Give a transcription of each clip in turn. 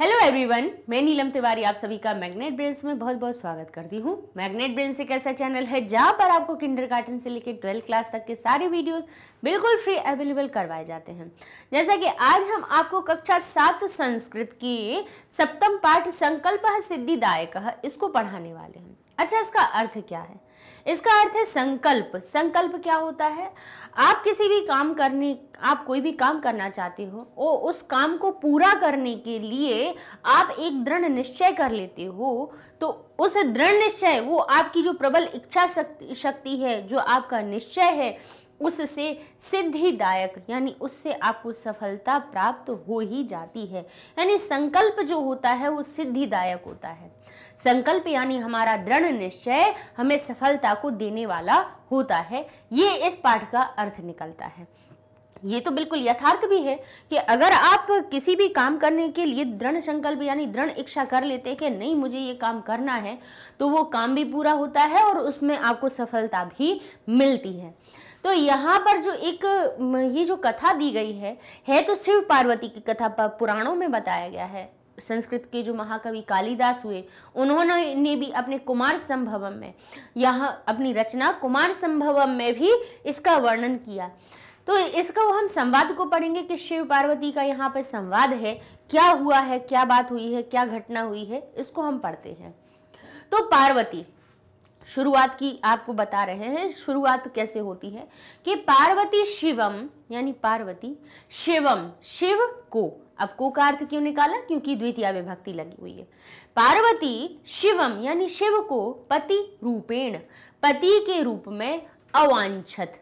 hello everyone मैं नीलम तिवारी आप सभी का मैग्नेट ब्रेन्स में बहुत बहुत स्वागत करती हूँ मैग्नेट ब्रेन्स एक ऐसा चैनल है जहाँ पर आपको किंडर गार्टन से लेकर ट्वेल्थ क्लास तक के सारे वीडियोस बिल्कुल फ्री अवेलेबल करवाए जाते हैं जैसा कि आज हम आपको कक्षा सात संस्कृत की सप्तम पाठ संकल्प सिद्धिदायक इसको पढ़ाने वाले हैं अच्छा इसका अर्थ क्या है इसका अर्थ है संकल्प संकल्प क्या होता है आप किसी भी काम करने आप कोई भी काम करना चाहते हो ओ उस काम को पूरा करने के लिए आप एक दृढ़ निश्चय कर लेते हो तो उस दृढ़ निश्चय वो आपकी जो प्रबल इच्छा शक्ति शक्ति है जो आपका निश्चय है उससे सिद्धिदायक यानी उससे आपको सफलता प्राप्त हो ही जाती है यानी संकल्प जो होता है वो सिद्धिदायक होता है संकल्प यानी हमारा दृढ़ निश्चय हमें सफलता को देने वाला होता है ये इस पाठ का अर्थ निकलता है ये तो बिल्कुल यथार्थ भी है कि अगर आप किसी भी काम करने के लिए दृढ़ संकल्प यानी दृढ़ इच्छा कर लेते हैं कि नहीं मुझे ये काम करना है तो वो काम भी पूरा होता है और उसमें आपको सफलता भी मिलती है तो यहाँ पर जो एक ये जो कथा दी गई है है तो शिव पार्वती की कथा पुराणों में बताया गया है संस्कृत के जो महाकवि कालिदास हुए उन्होंने भी अपने कुमार संभवम में यह अपनी रचना कुमार संभवम में भी इसका वर्णन किया तो इसका वो हम संवाद को पढ़ेंगे कि शिव पार्वती का यहाँ पर संवाद है क्या हुआ है क्या बात हुई है क्या घटना हुई है इसको हम पढ़ते हैं तो पार्वती शुरुआत की आपको बता रहे हैं शुरुआत कैसे होती है कि पार्वती शिवम यानी पार्वती शिवम शिव को अब कु का अर्थ क्यों निकाला क्योंकि द्वितीया में भक्ति लगी हुई है पार्वती शिवम यानी शिव को पति रूपेण पति के रूप में अवांछत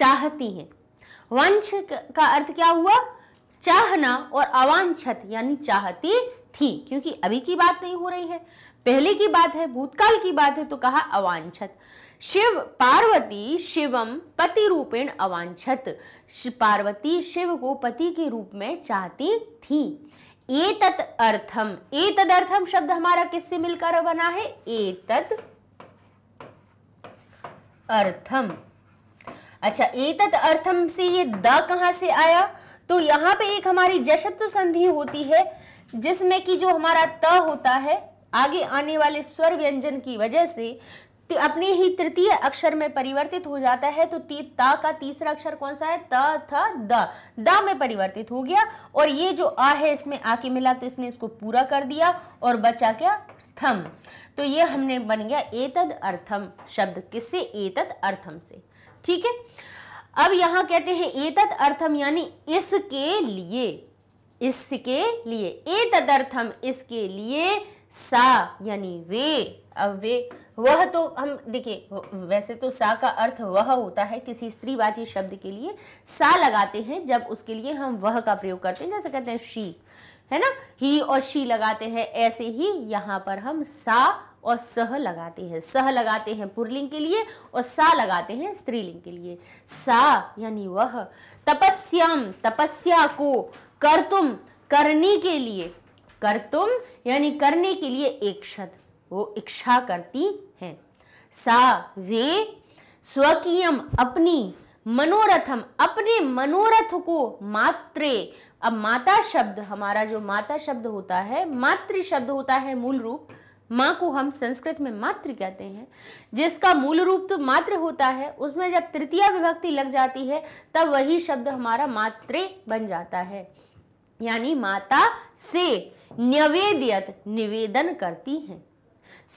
चाहती हैं वंश का अर्थ क्या हुआ चाहना और अवांछत यानी चाहती थी क्योंकि अभी की बात नहीं हो रही है पहले की बात है भूतकाल की बात है तो कहा अवांछत शिव पार्वती शिवम पति रूपेण अवांछत पार्वती शिव को पति के रूप में चाहती थी एतत अर्थम एतद अर्थम शब्द हमारा किससे मिलकर बना है एतत अर्थम अच्छा एतत अर्थम से ये द कहा से आया तो यहाँ पे एक हमारी जशत्व संधि होती है जिसमें कि जो हमारा त होता है आगे आने वाले स्वर व्यंजन की वजह से अपने ही तृतीय अक्षर में परिवर्तित हो जाता है तो ती ता का तीसरा अक्षर कौन सा है त थ द द में परिवर्तित हो गया और ये जो आ है इसमें आ के मिला तो इसने इसको पूरा कर दिया और बचा क्या थम तो ये हमने बन गया एतद अर्थम शब्द किससे एतद अर्थम से ठीक है अब यहां कहते हैं एतद अर्थम यानी इसके लिए इसके लिए ए तदर्थम इसके लिए सा यानी वे अब वे वह तो हम देखिए वैसे तो सा का अर्थ वह होता है किसी स्त्रीवाची शब्द के लिए सा लगाते हैं जब उसके लिए हम वह का प्रयोग करते हैं जैसे कहते हैं शी है ना ही और शी लगाते हैं ऐसे ही यहाँ पर हम सा और सह लगाते हैं सह लगाते हैं पुरलिंग के लिए और सा लगाते हैं स्त्रीलिंग के लिए सा यानी वह तपस्याम तपस्या को करतुम करने के लिए करतुम यानी करने के लिए इक्षत वो इच्छा करती हैं सा वे स्वकीयम अपनी मनोरथम अपने मनोरथ को मात्रे अब माता शब्द हमारा जो माता शब्द होता है मातृ शब्द होता है मूल रूप माँ को हम संस्कृत में मात्र कहते हैं जिसका मूल रूप तो मात्र होता है उसमें जब तृतीय विभक्ति लग जाती है तब वही शब्द हमारा मात्रे बन जाता है यानी माता से निवेदयत निवेदन करती हैं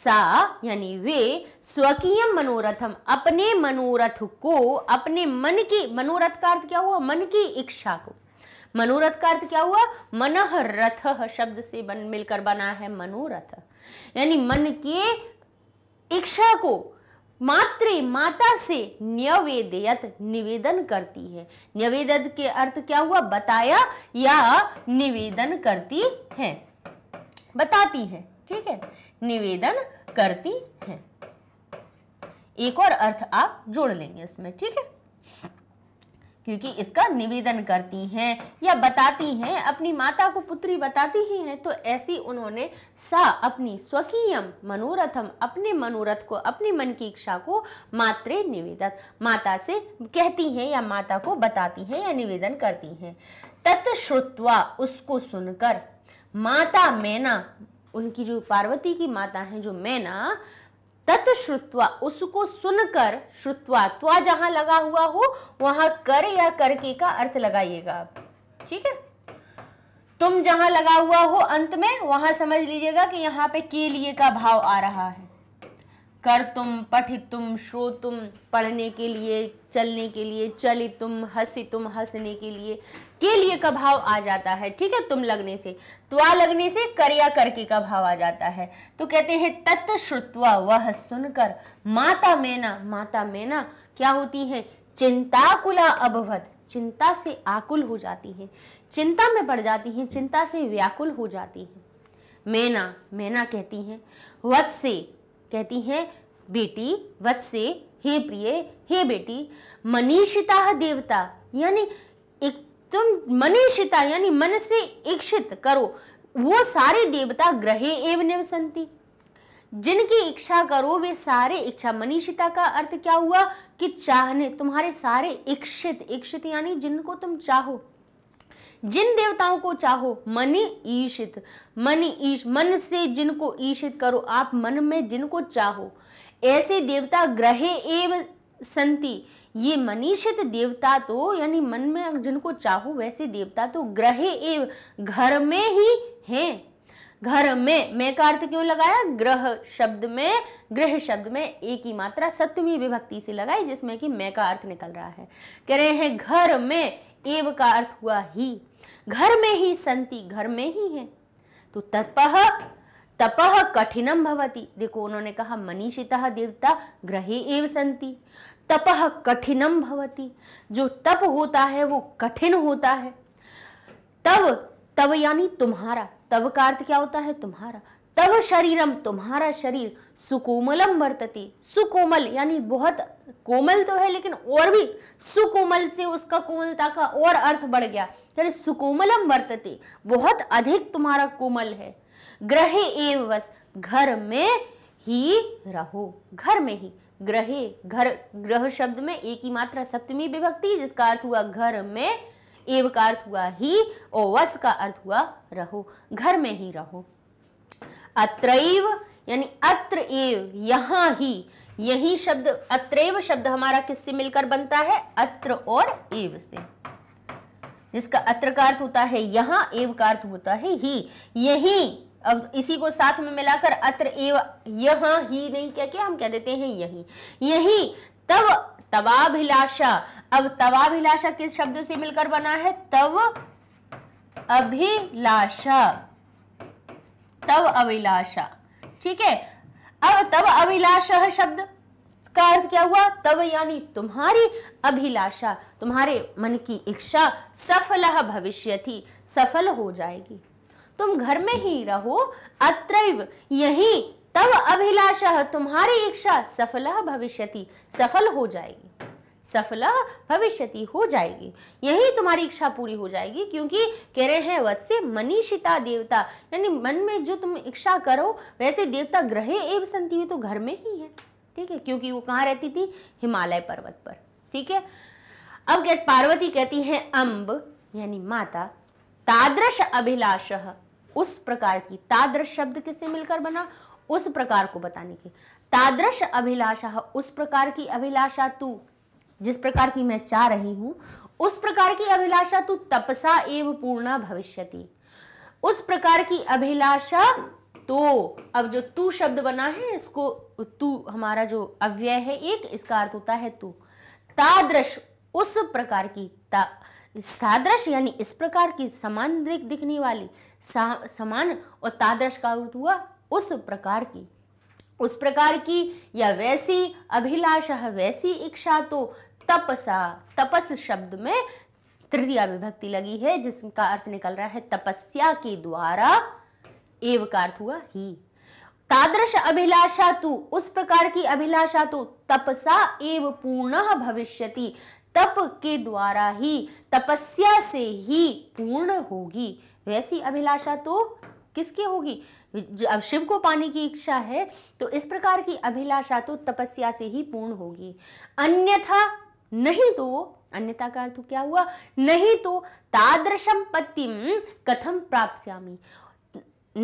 सा यानी वे स्वकीय मनोरथम अपने मनोरथ को अपने मन की मनोरथ का अर्थ क्या हुआ मन की इच्छा को मनोरथ का अर्थ क्या हुआ मनह रथ शब्द से बन मिलकर बना है मनोरथ यानी मन के इच्छा को मात्र माता से न्यवेदयत निवेदन करती है निवेदन के अर्थ क्या हुआ बताया या निवेदन करती है बताती है ठीक है निवेदन करती है एक और अर्थ आप जोड़ लेंगे इसमें ठीक है क्योंकि इसका निवेदन करती हैं या बताती हैं अपनी माता को पुत्री बताती ही हैं तो ऐसी उन्होंने सा अपनी स्वकीयम मनोरथम अपने मनोरथ को अपने मन की इच्छा को मात्र निवेदत माता से कहती हैं या माता को बताती हैं या निवेदन करती हैं तत्श्रुत्वा उसको सुनकर माता मैना उनकी जो पार्वती की माता हैं जो मैना तत्श्रुत्वा उसको सुनकर श्रुत्वा त्वा जहां लगा हुआ हो वहां कर या करके का अर्थ लगाइएगा आप ठीक है तुम जहां लगा हुआ हो अंत में वहां समझ लीजिएगा कि यहाँ पे के लिए का भाव आ रहा है कर तुम पठितुम तुम पढ़ने के लिए चलने के लिए चली तुम हंसी तुम हंसने के लिए के लिए का भाव आ जाता है ठीक है तुम लगने से त्वा लगने से करिया करके का भाव आ जाता है तो कहते हैं तत् श्रुत्वा वह सुनकर माता मैना माता मैना क्या होती है चिंताकुला अभवत चिंता से आकुल हो जाती है चिंता में पड़ जाती है चिंता से व्याकुल हो जाती है मैना मैना कहती है वत से कहती हैं बेटी वत्से हे प्रिय हे बेटी मनीषिता देवता यानी एक तुम मनीषिता यानी मन से इच्छित करो वो सारे देवता ग्रहे एवं निवसंती जिनकी इच्छा करो वे सारे इच्छा मनीषिता का अर्थ क्या हुआ कि चाहने तुम्हारे सारे इच्छित इच्छित यानी जिनको तुम चाहो जिन देवताओं को चाहो मनी ईशित मनी ईश मन से जिनको ईशित करो आप मन में जिनको चाहो ऐसे देवता ग्रहे एव संति ये मनीषित देवता तो यानी मन में जिनको चाहो वैसे देवता तो ग्रहे एव घर में ही हैं घर में मैं का अर्थ क्यों लगाया ग्रह शब्द में ग्रह शब्द में एक ही मात्रा सप्तमी विभक्ति से लगाई जिसमें कि मैं का अर्थ निकल रहा है कह रहे हैं घर में एव का अर्थ हुआ ही घर में ही संति घर में ही है तो तत्पह तपह कठिनम भवती देखो उन्होंने कहा मनीषिता देवता ग्रहे एव संति तपह कठिनम भवती जो तप होता है वो कठिन होता है तब तब यानी तुम्हारा तब का अर्थ क्या होता है तुम्हारा तव शरीरम तुम्हारा शरीर सुकोमलम वर्तते सुकोमल यानी बहुत कोमल तो है लेकिन और भी सुकोमल से उसका कोमलता का और अर्थ बढ़ गया यानी सुकोमलम वर्तते बहुत अधिक तुम्हारा कोमल है ग्रहे एव बस घर में ही रहो घर में ही ग्रहे घर ग्रह शब्द में एक ही मात्रा सप्तमी विभक्ति जिसका अर्थ हुआ घर में एव का अर्थ हुआ ही और वस का अर्थ हुआ रहो घर में ही रहो अत्रैव यानी अत्र एव यहां ही यही शब्द अत्रैव शब्द हमारा किससे मिलकर बनता है अत्र और एव से जिसका अत्र का अर्थ होता है यहां एव का अर्थ होता है ही यही अब इसी को साथ में मिलाकर अत्र एव यहाँ ही नहीं क्या क्या हम कह देते हैं यही यही तब तवाभिलाषा अब तवाभिलाषा किस शब्द से मिलकर बना है तब अभिलाषा तब अभिलाषा ठीक है अब तब अभिलाषा शब्द का अर्थ क्या हुआ तब यानी तुम्हारी अभिलाषा तुम्हारे मन की इच्छा सफल भविष्य थी सफल हो जाएगी तुम घर में ही रहो अत्र यही तब अभिलाषा तुम्हारी इच्छा सफल भविष्य सफल हो जाएगी सफल भविष्य हो जाएगी यही तुम्हारी इच्छा पूरी हो जाएगी क्योंकि कह रहे हैं वत्स्य मनीषिता देवता यानी मन में जो तुम इच्छा करो वैसे देवता ग्रहे एवं संति हुई तो घर में ही है ठीक है क्योंकि वो कहाँ रहती थी हिमालय पर्वत पर ठीक है अब कह पार्वती कहती है अम्ब यानी माता तादृश अभिलाष उस प्रकार की तादृश शब्द किससे मिलकर बना उस प्रकार को बताने की तादृश अभिलाषा उस प्रकार की अभिलाषा तू जिस प्रकार की मैं चाह रही हूँ उस प्रकार की अभिलाषा तू तपसा एवं पूर्णा भविष्यति उस प्रकार की अभिलाषा तो अब जो तू शब्द बना है इसको तू हमारा जो अव्यय है एक इसका अर्थ होता है तू तादृश उस प्रकार की ता सादृश यानी इस प्रकार की समान दिखने वाली समान और तादृश का अर्थ हुआ उस प्रकार की उस प्रकार की या वैसी अभिलाषा वैसी इच्छा तो तपसा तपस शब्द में तृतीय विभक्ति लगी है जिसका अर्थ निकल रहा है तपस्या के द्वारा एव का अर्थ हुआ ही तादृश अभिलाषा तु उस प्रकार की अभिलाषा तो तपसा एव पूर्ण भविष्यति तप के द्वारा ही तपस्या से ही पूर्ण होगी वैसी अभिलाषा तो किसकी होगी अब शिव को पाने की इच्छा है तो इस प्रकार की अभिलाषा तो तपस्या से ही पूर्ण होगी अन्यथा नहीं तो अन्यता का अर्थ क्या हुआ नहीं तो तादृशम पतिम कथम प्राप्त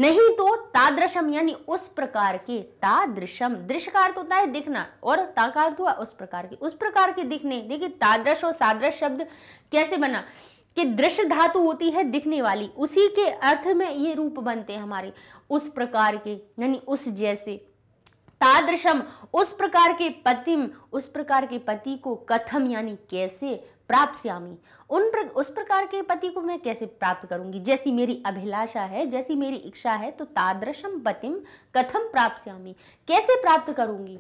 नहीं तो तादृशम यानी उस प्रकार के तादृशम दृश्य का अर्थ होता है दिखना और ता का अर्थ हुआ उस प्रकार के उस प्रकार के दिखने देखिए तादृश और सादृश शब्द कैसे बना कि दृश्य धातु होती है दिखने वाली उसी के अर्थ में ये रूप बनते हैं हमारे उस प्रकार के यानी उस जैसे तादृशम उस प्रकार के पतिम उस प्रकार के पति को कथम यानी कैसे प्राप्त श्यामी उन प्र, उस प्रकार के पति को मैं कैसे प्राप्त करूंगी जैसी मेरी अभिलाषा है जैसी मेरी इच्छा है तो तादृशम पतिम कथम प्राप्त श्यामी कैसे प्राप्त करूंगी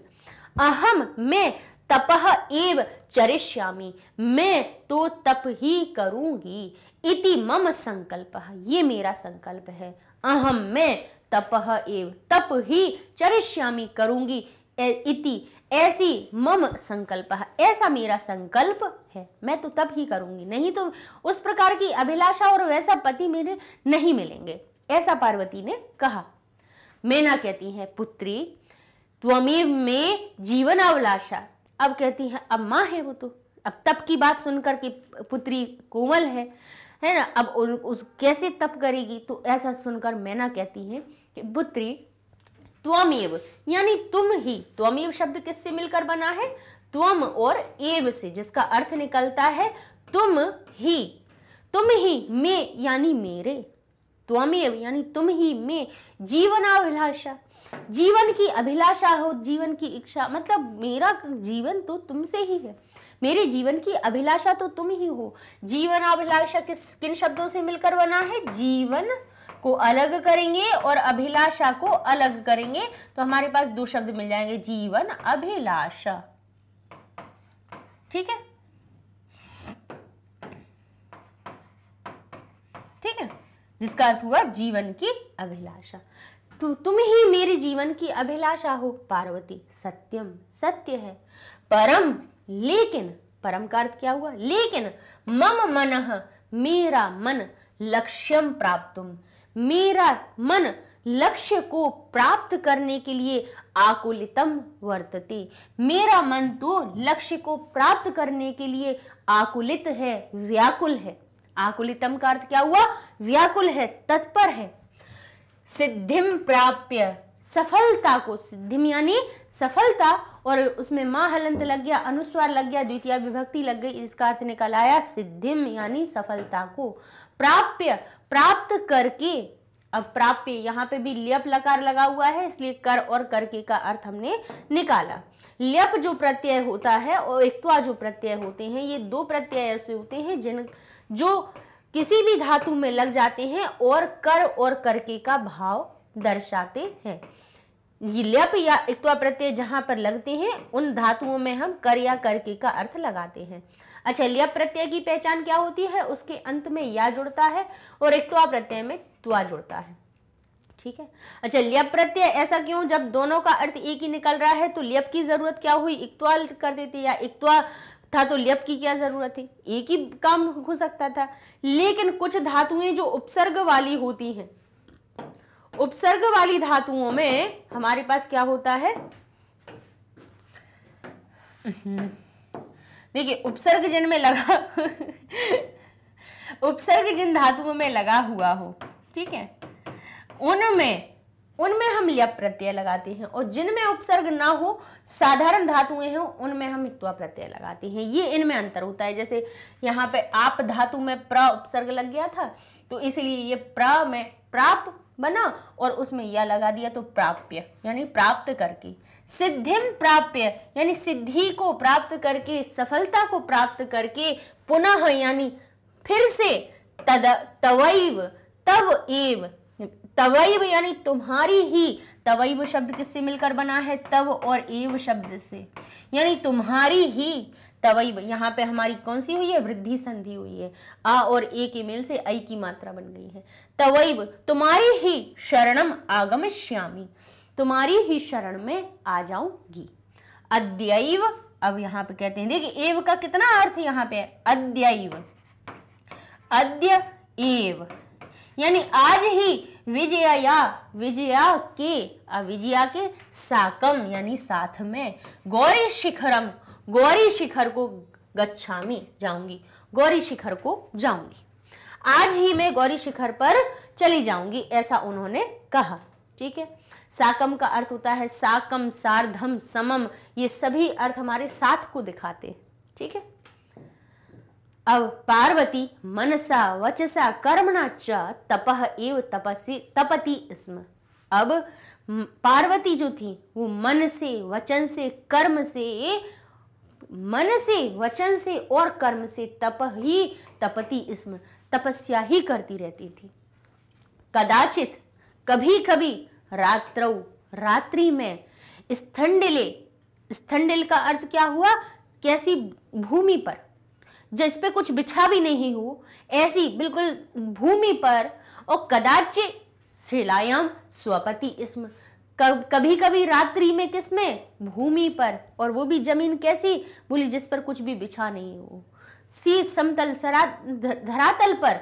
अहम मैं तपह एव चरिष्यामी मैं तो तप ही करूंगी इति मम संकल्प ये मेरा संकल्प है अहम मैं तपह एव तप ही चरिष्यामी करूंगी इति ऐसी मम संकल्प ऐसा मेरा संकल्प है मैं तो तब ही करूंगी नहीं तो उस प्रकार की अभिलाषा और वैसा पति मेरे नहीं मिलेंगे ऐसा पार्वती ने कहा मैना कहती है पुत्री त्वमेव में जीवन अभिलाषा अब कहती है अब माँ है वो तो अब तप की बात सुनकर के पुत्री कोमल है है ना अब उस कैसे तप करेगी तो ऐसा सुनकर मैना कहती है पुत्री त्वमेव यानी तुम ही त्वमेव शब्द किससे मिलकर बना है त्वम और एव से जिसका अर्थ निकलता है तुम ही तुम ही मैं यानी मेरे त्वमेव यानी तुम ही मैं जीवनाभिलाषा जीवन की अभिलाषा हो जीवन की इच्छा मतलब मेरा जीवन तो तुमसे ही है मेरे जीवन की अभिलाषा तो तुम ही हो जीवन अभिलाषा किस किन शब्दों से मिलकर बना है जीवन को अलग करेंगे और अभिलाषा को अलग करेंगे तो हमारे पास दो शब्द मिल जाएंगे जीवन अभिलाषा ठीक है ठीक है जिसका अर्थ हुआ जीवन की अभिलाषा तु, तो तुम ही मेरे जीवन की अभिलाषा हो पार्वती सत्यम सत्य है परम लेकिन परम का अर्थ क्या हुआ लेकिन मम मन मेरा मन लक्ष्यम प्राप्तुम मेरा मन लक्ष्य को प्राप्त करने के लिए आकुलितम वर्तते मेरा मन तो लक्ष्य को प्राप्त करने के लिए आकुलित है व्याकुल है आकुलितम का अर्थ क्या हुआ व्याकुल है तत्पर है सिद्धिम प्राप्य सफलता को सिद्धिम यानी सफलता और उसमें मां हलंत लग गया अनुस्वार लग गया द्वितीय विभक्ति लग गई इसका अर्थ निकल आया सिद्धिम यानी सफलता को प्राप्य प्राप्त करके अब प्राप्य यहाँ पे भी लियप लकार लगा हुआ है इसलिए कर और करके का अर्थ हमने निकाला लियप जो प्रत्यय होता है और इक्वा जो प्रत्यय होते हैं ये दो प्रत्यय ऐसे होते हैं जिन जो किसी भी धातु में लग जाते हैं और कर और करके का भाव दर्शाते हैं ये लप या इक्वा प्रत्यय जहां पर लगते हैं उन धातुओं में हम कर या करके का अर्थ लगाते हैं अच्छा लिया प्रत्यय की पहचान क्या होती है उसके अंत में या जुड़ता है और एक प्रत्यय में त्वा जुड़ता है ठीक है अच्छा लियप प्रत्यय ऐसा क्यों जब दोनों का अर्थ एक ही निकल रहा है तो लियप की जरूरत क्या हुई इक्वा कर देती या इक्वा था तो लियप की क्या जरूरत थी एक ही काम हो सकता था लेकिन कुछ धातुएं जो उपसर्ग वाली होती हैं उपसर्ग वाली धातुओं में हमारे पास क्या होता है देखिए उपसर्ग जिन में लगा उपसर्ग जिन धातुओं में लगा हुआ हो ठीक है उनमें उनमें हम लप प्रत्यय लगाते हैं और जिनमें उपसर्ग ना हो साधारण धातुएं हैं उनमें हम हित्वा प्रत्यय लगाते हैं ये इनमें अंतर होता है जैसे यहाँ पे आप धातु में प्र उपसर्ग लग गया था तो इसलिए ये प्र में प्राप बना और उसमें यह लगा दिया तो प्राप्य यानी प्राप्त करके सिद्धिम प्राप्य यानी सिद्धि को प्राप्त करके सफलता को प्राप्त करके पुनः यानी फिर से तद तवैव तव एव तवैव यानी तुम्हारी ही तवैव शब्द किससे मिलकर बना है तव और एव शब्द से यानी तुम्हारी ही तवैव यहाँ पे हमारी कौन सी हुई है वृद्धि संधि हुई है आ और ए के मेल से ऐ की मात्रा बन गई है तवैव तुम्हारी ही शरणम आगम श्यामी तुम्हारी ही शरण में आ जाऊंगी अद्यव अब यहां पे कहते हैं देखिए एव का कितना अर्थ यहाँ पे है अद्य एव यानी आज ही विजया या विजया के अविजया के साकम यानी साथ में गौरी शिखरम गौरी शिखर को गच्छामी जाऊंगी गौरी शिखर को जाऊंगी आज ही मैं गौरी शिखर पर चली जाऊंगी ऐसा उन्होंने कहा ठीक है साकम का अर्थ होता है साकम सार्धम समम ये सभी अर्थ हमारे साथ को दिखाते हैं ठीक है अब पार्वती मनसा वचसा कर्मणा च तपह एव तपसी तपति इसम अब पार्वती जो थी वो मन से वचन से कर्म से मन से वचन से और कर्म से तप ही तपति इसम तपस्या ही करती रहती थी कदाचित कभी कभी रात्रौ रात्रि में स्थंडिले स्थंडिल का अर्थ क्या हुआ कैसी भूमि पर जिस पे कुछ बिछा भी नहीं हो ऐसी बिल्कुल भूमि पर और कदाचित शिलायाम स्वपति इसम कभी कभी रात्रि में किसमें भूमि पर और वो भी जमीन कैसी बोली जिस पर कुछ भी बिछा नहीं हो सी समतल सरा धरातल पर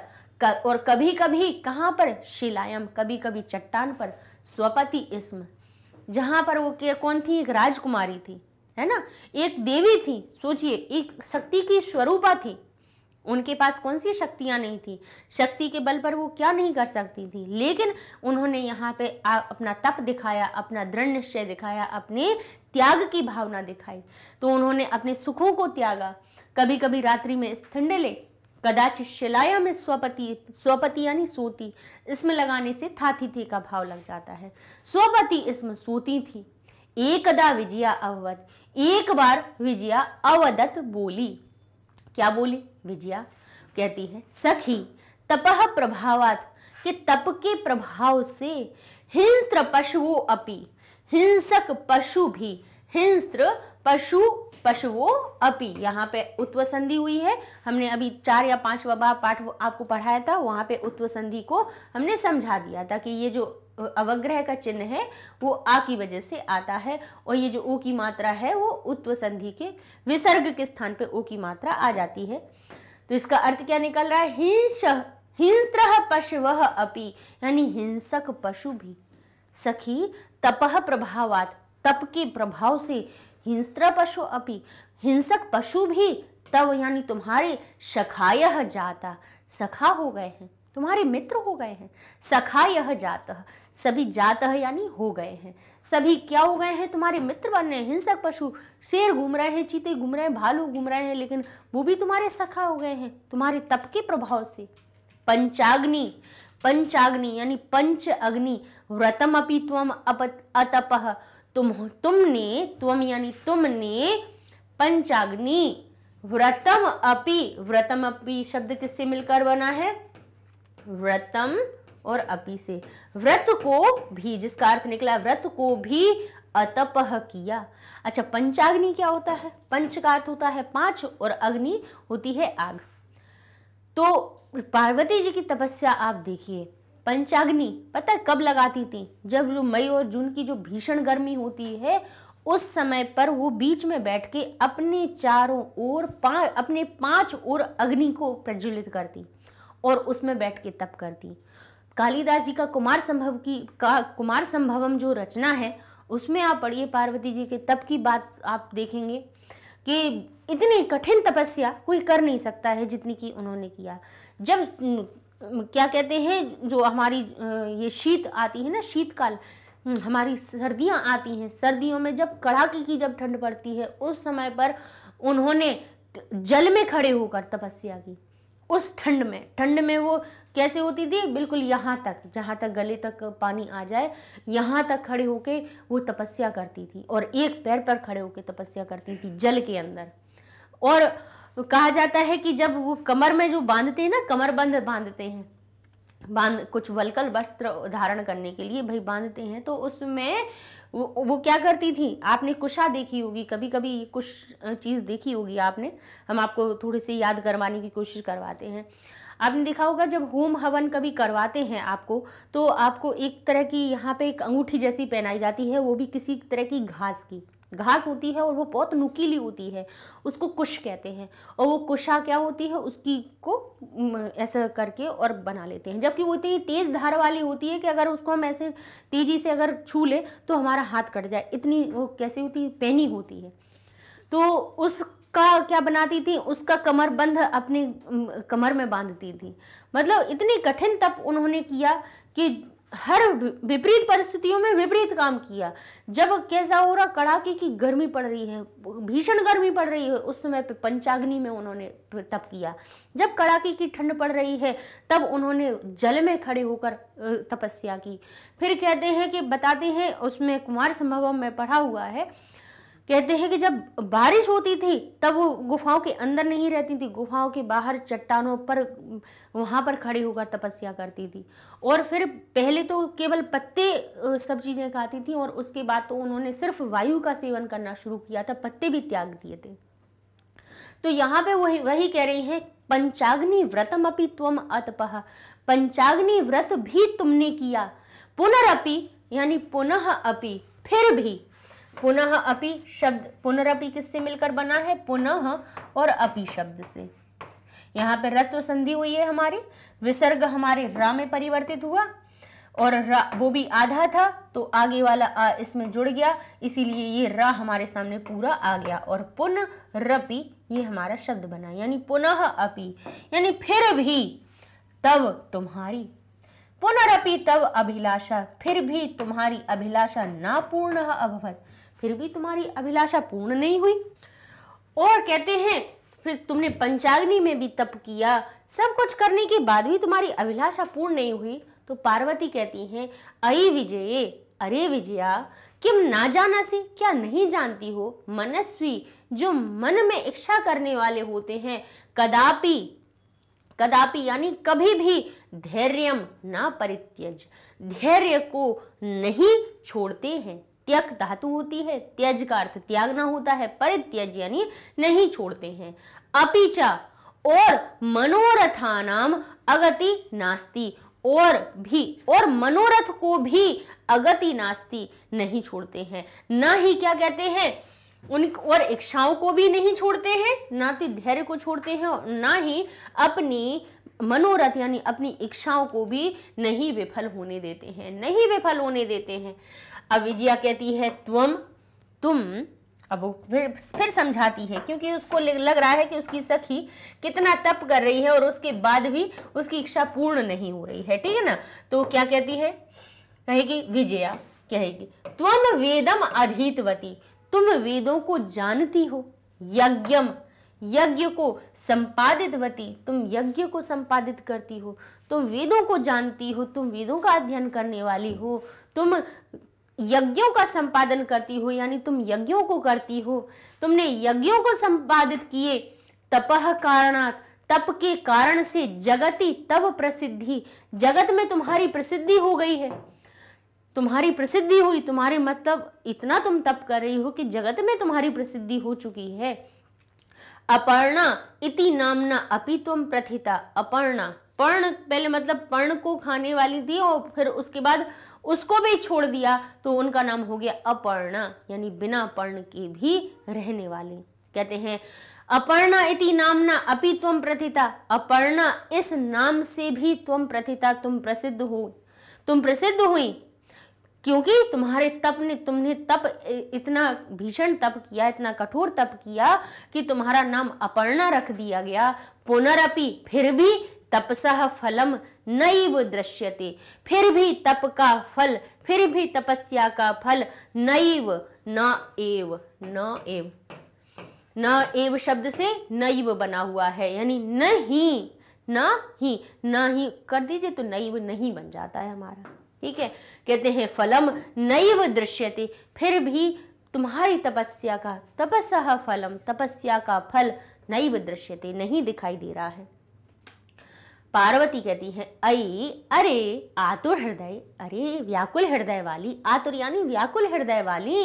और कभी कभी कहाँ पर शिलायाम कभी कभी चट्टान पर स्वपति इस्म जहां पर वो कौन थी एक राजकुमारी थी है ना एक देवी थी सोचिए एक शक्ति की स्वरूपा थी उनके पास कौन सी शक्तियां नहीं थी शक्ति के बल पर वो क्या नहीं कर सकती थी लेकिन उन्होंने यहाँ पे आ, अपना तप दिखाया अपना दृढ़ निश्चय दिखाया अपने त्याग की भावना दिखाई तो उन्होंने अपने सुखों को त्यागा कभी कभी रात्रि में ले कदाचित शिलाया में स्वपति स्वपति यानी सूती इसमें लगाने से था थी थी का भाव लग जाता है स्वपति इसमें सूती थी एकदा विजया अववत एक बार विजया अवदत बोली क्या बोली विजया कहती है सखी तपह प्रभावात के तप के प्रभाव से हिंस्त्र पशुओं अपि हिंसक पशु भी हिंस्त्र पशु पशुओं अपि यहाँ पे उत्व संधि हुई है हमने अभी चार या पांच वबा पाठ आपको पढ़ाया था वहाँ पे उत्व संधि को हमने समझा दिया था कि ये जो अवग्रह का चिन्ह है वो आ की वजह से आता है और ये जो ओ की मात्रा है वो उत्व संधि के विसर्ग के स्थान पे ओ की मात्रा आ जाती है तो इसका अर्थ क्या निकल रहा है हिंस हिंस्त्र पशु अपि यानी हिंसक पशु भी सखी तपह प्रभावात तप के प्रभाव से हिंस्त्र पशु अपि हिंसक पशु भी तब यानी तुम्हारे यह जाता सखा हो गए हैं तुम्हारे मित्र हो गए हैं सखा यह जात सभी जात यानी हो गए हैं सभी क्या हो गए हैं तुम्हारे मित्र बन रहे हैं हिंसक पशु शेर घूम रहे हैं चीते घूम रहे हैं भालू घूम रहे हैं लेकिन वो भी तुम्हारे सखा हो गए हैं तुम्हारे तप के प्रभाव से पंचाग्नि पंचाग्नि यानी पंच अग्नि व्रतम अपी तम अप अतप तुम तुमने तुम यानी तुमने पंचाग्नि व्रतम अपि व्रतम अपि शब्द किससे मिलकर बना है व्रतम और अपि से व्रत को भी जिसका अर्थ निकला व्रत को भी अतपह किया अच्छा पंचाग्नि क्या होता है पंच का अर्थ होता है पांच और अग्नि होती है आग तो पार्वती जी की तपस्या आप देखिए पंचाग्नि पता है कब लगाती थी जब जो मई और जून की जो भीषण गर्मी होती है उस समय पर वो बीच में बैठ के अपने चारों ओर पा, अपने पांच ओर अग्नि को प्रज्वलित करती और उसमें बैठ के तप करती कालिदास जी का कुमार संभव की का कुमार संभवम जो रचना है उसमें आप पढ़िए पार्वती जी के तप की बात आप देखेंगे कि इतनी कठिन तपस्या कोई कर नहीं सकता है जितनी कि उन्होंने किया जब क्या कहते हैं जो हमारी ये शीत आती है ना शीतकाल हम्म, हमारी सर्दियां आती हैं सर्दियों में जब कड़ाके की जब ठंड पड़ती है उस समय पर उन्होंने जल में खड़े होकर तपस्या की उस ठंड में ठंड में वो कैसे होती थी बिल्कुल यहाँ तक जहाँ तक गले तक पानी आ जाए यहाँ तक खड़े होके वो तपस्या करती थी और एक पैर पर खड़े होके तपस्या करती थी जल के अंदर और कहा जाता है कि जब वो कमर में जो बांधते हैं ना कमर बंद बांधते हैं बांध कुछ वलकल वस्त्र धारण करने के लिए भाई बांधते हैं तो उसमें वो वो क्या करती थी आपने कुशा देखी होगी कभी कभी कुछ चीज़ देखी होगी आपने हम आपको थोड़े से याद करवाने की कोशिश करवाते हैं आपने देखा होगा जब होम हवन कभी करवाते हैं आपको तो आपको एक तरह की यहाँ पे एक अंगूठी जैसी पहनाई जाती है वो भी किसी तरह की घास की घास होती है और वो बहुत नुकीली होती है उसको कुश कहते हैं और वो कुशा क्या होती है उसकी को ऐसा करके और बना लेते हैं जबकि वो इतनी तेज़ धार वाली होती है कि अगर उसको हम ऐसे तेज़ी से अगर छू ले तो हमारा हाथ कट जाए इतनी वो कैसी होती है पैनी होती है तो उस का क्या बनाती थी उसका कमर बंध अपने कमर में बांधती थी मतलब इतनी कठिन तप उन्होंने किया कि हर विपरीत परिस्थितियों में विपरीत काम किया जब कैसा हो रहा कड़ाके की गर्मी पड़ रही है भीषण गर्मी पड़ रही है उस समय पे पंचाग्नि में उन्होंने तप किया जब कड़ाके की ठंड पड़ रही है तब उन्होंने जल में खड़े होकर तपस्या की फिर कहते हैं कि बताते हैं उसमें कुमार संभवम में पढ़ा हुआ है कहते हैं कि जब बारिश होती थी तब वो गुफाओं के अंदर नहीं रहती थी गुफाओं के बाहर चट्टानों पर वहाँ पर खड़ी होकर तपस्या करती थी और फिर पहले तो केवल पत्ते सब चीज़ें खाती थी और उसके बाद तो उन्होंने सिर्फ वायु का सेवन करना शुरू किया था पत्ते भी त्याग दिए थे तो यहाँ पे वही वही कह रही हैं पंचाग्नि व्रतम अपि तुम अतपह पंचाग्नि व्रत भी तुमने किया पुनरअपि यानी पुनः अपि फिर भी पुनः अपि शब्द पुनरअपि किससे मिलकर बना है पुनः और अपि शब्द से यहाँ पे रत्व संधि हुई है हमारी विसर्ग हमारे रा में परिवर्तित हुआ और रा वो भी आधा था तो आगे वाला आ इसमें जुड़ गया इसीलिए ये रा हमारे सामने पूरा आ गया और पुनः रपि ये हमारा शब्द बना यानी पुनः अपि यानी फिर भी तब तुम्हारी पुनरअपि तब अभिलाषा फिर भी तुम्हारी अभिलाषा ना पूर्ण अभवत फिर भी तुम्हारी अभिलाषा पूर्ण नहीं हुई और कहते हैं फिर तुमने पंचाग्नि में भी तप किया सब कुछ करने के बाद भी तुम्हारी अभिलाषा पूर्ण नहीं हुई तो पार्वती कहती हैं अई विजय अरे विजया किम ना जाना से क्या नहीं जानती हो मनस्वी जो मन में इच्छा करने वाले होते हैं कदापि कदापि यानी कभी भी धैर्यम ना परित्यज धैर्य को नहीं छोड़ते हैं त्यक धातु होती है त्यज का अर्थ त्यागना होता है परित्यज यानी नहीं छोड़ते हैं अपिचा और मनोरथा नाम अगति नास्ती और भी और मनोरथ को भी अगति नास्ती नहीं छोड़ते हैं ना ही क्या कहते हैं उन और इच्छाओं को भी नहीं छोड़ते हैं ना तो धैर्य को छोड़ते हैं और ना ही अपनी मनोरथ यानी अपनी इच्छाओं को भी नहीं विफल होने देते हैं नहीं विफल होने देते हैं अब विजया कहती है त्वम तुम अब फिर फिर समझाती है क्योंकि उसको लग रहा है कि उसकी सखी कितना तप कर रही है और उसके बाद भी उसकी इच्छा पूर्ण नहीं हो रही है ठीक है ना तो क्या कहती है कहेगी विजया कहेगी त्वम वेदम अधीतवती तुम वेदों को जानती हो यज्ञम यज्ञ को संपादित वती तुम यज्ञ को संपादित करती हो तुम वेदों को जानती हो तुम वेदों का अध्ययन करने वाली हो तुम यज्ञों का संपादन करती हो यानी तुम यज्ञों को करती हो तुमने यज्ञों को संपादित किए तपह कारणात तप के कारण से जगति तब प्रसिद्धि जगत में तुम्हारी प्रसिद्धि हो गई है तुम्हारी प्रसिद्धि हुई तुम्हारे मतलब इतना तुम तप कर रही हो कि जगत में तुम्हारी प्रसिद्धि हो चुकी है अपर्णा इति नामना अपि तुम प्रथिता अपर्णा पर्ण पहले मतलब पर्ण को खाने वाली थी और फिर उसके बाद उसको भी छोड़ दिया तो उनका नाम हो गया अपर्णा यानी बिना पर्ण के भी रहने वाली कहते हैं अपर्णा इति नामना अपि तुम प्रथिता अपर्णा इस नाम से भी तुम प्रथिता तुम प्रसिद्ध हो तुम प्रसिद्ध हुई क्योंकि तुम्हारे तप ने तुमने तप इतना भीषण तप किया इतना कठोर तप किया कि तुम्हारा नाम अपर्णा रख दिया गया पुनरअपि फिर भी तपस फलम नैव दृश्यते फिर भी तप का फल फिर भी तपस्या का फल नैव न एव न एव न एव शब्द से नैव बना हुआ है यानी नहीं ना ही ना ही कर दीजिए तो नैव नहीं बन जाता है हमारा ठीक है कहते हैं फलम नैव दृश्यते फिर भी तुम्हारी तपस्या का तपस फलम तपस्या का फल नैव दृश्यते नहीं दिखाई दे रहा है पार्वती कहती है अई अरे आतुर हृदय अरे व्याकुल हृदय वाली आतुर यानी व्याकुल हृदय वाली